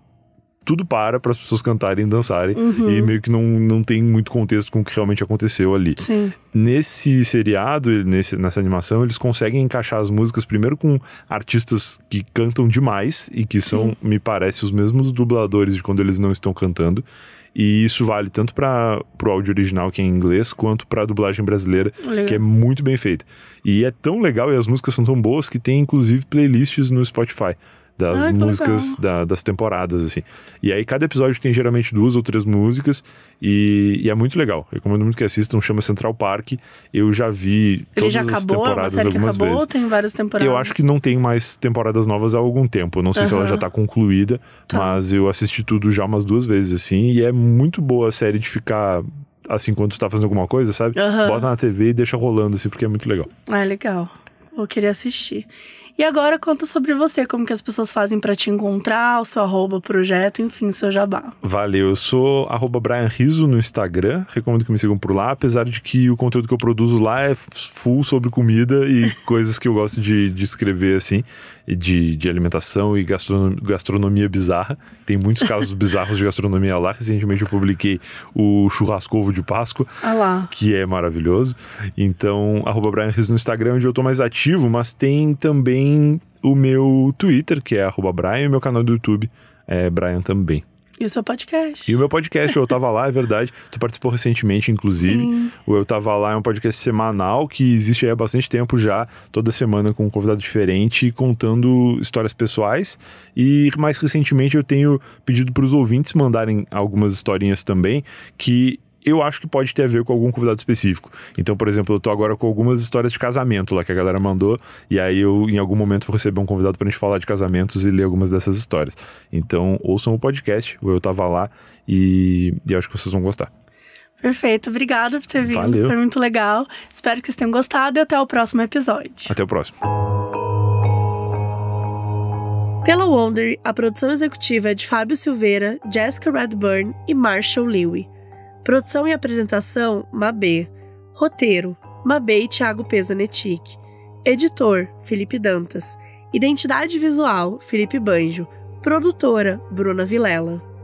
tudo para para as pessoas cantarem e dançarem uhum. e meio que não, não tem muito contexto com o que realmente aconteceu ali. Sim. Nesse seriado, nesse, nessa animação, eles conseguem encaixar as músicas primeiro com artistas que cantam demais e que são, me parece, os mesmos dubladores de quando eles não estão cantando. E isso vale tanto para o áudio original, que é em inglês, quanto para a dublagem brasileira, legal. que é muito bem feita. E é tão legal e as músicas são tão boas que tem inclusive playlists no Spotify das ah, músicas da, das temporadas, assim. E aí cada episódio tem geralmente duas ou três músicas e, e é muito legal. Recomendo muito que assistam, chama Central Park. Eu já vi Ele todas já acabou, as temporadas algumas acabou, vezes. Tem várias temporadas. Eu acho que não tem mais temporadas novas há algum tempo. Eu não sei uhum. se ela já tá concluída, tá. mas eu assisti tudo já umas duas vezes, assim, e é muito boa a série de ficar assim quando tu tá fazendo alguma coisa, sabe? Uhum. Bota na TV e deixa rolando, assim, porque é muito legal. Ah, legal. Vou querer assistir. E agora conta sobre você, como que as pessoas fazem para te encontrar, o seu arroba, projeto, enfim, seu jabá. Valeu, eu sou arroba Brian no Instagram, recomendo que me sigam por lá, apesar de que o conteúdo que eu produzo lá é full sobre comida e coisas que eu gosto de, de escrever, assim, de, de alimentação e gastronomia, gastronomia bizarra. Tem muitos casos bizarros de gastronomia lá. Recentemente eu publiquei o churrascovo de Páscoa, ah que é maravilhoso. Então, arroba Brian no Instagram, onde eu tô mais ativo, mas tem também tem o meu Twitter, que é Brian, e o meu canal do YouTube é Brian também. E o seu podcast. E o meu podcast, o Eu Tava Lá, é verdade. Tu participou recentemente, inclusive. Sim. O Eu Tava Lá é um podcast semanal que existe há bastante tempo já, toda semana com um convidado diferente, contando histórias pessoais. E mais recentemente eu tenho pedido para os ouvintes mandarem algumas historinhas também, que eu acho que pode ter a ver com algum convidado específico. Então, por exemplo, eu tô agora com algumas histórias de casamento lá que a galera mandou, e aí eu, em algum momento, vou receber um convidado pra gente falar de casamentos e ler algumas dessas histórias. Então, ouçam o podcast, o Eu Tava Lá, e, e acho que vocês vão gostar. Perfeito, obrigada por ter vindo. Valeu. Foi muito legal. Espero que vocês tenham gostado e até o próximo episódio. Até o próximo. Pela Wonder, a produção executiva é de Fábio Silveira, Jessica Redburn e Marshall Lewis. Produção e apresentação: Mabê. Roteiro: Mabê e Thiago Pesanetic. Editor: Felipe Dantas. Identidade visual: Felipe Banjo. Produtora: Bruna Vilela.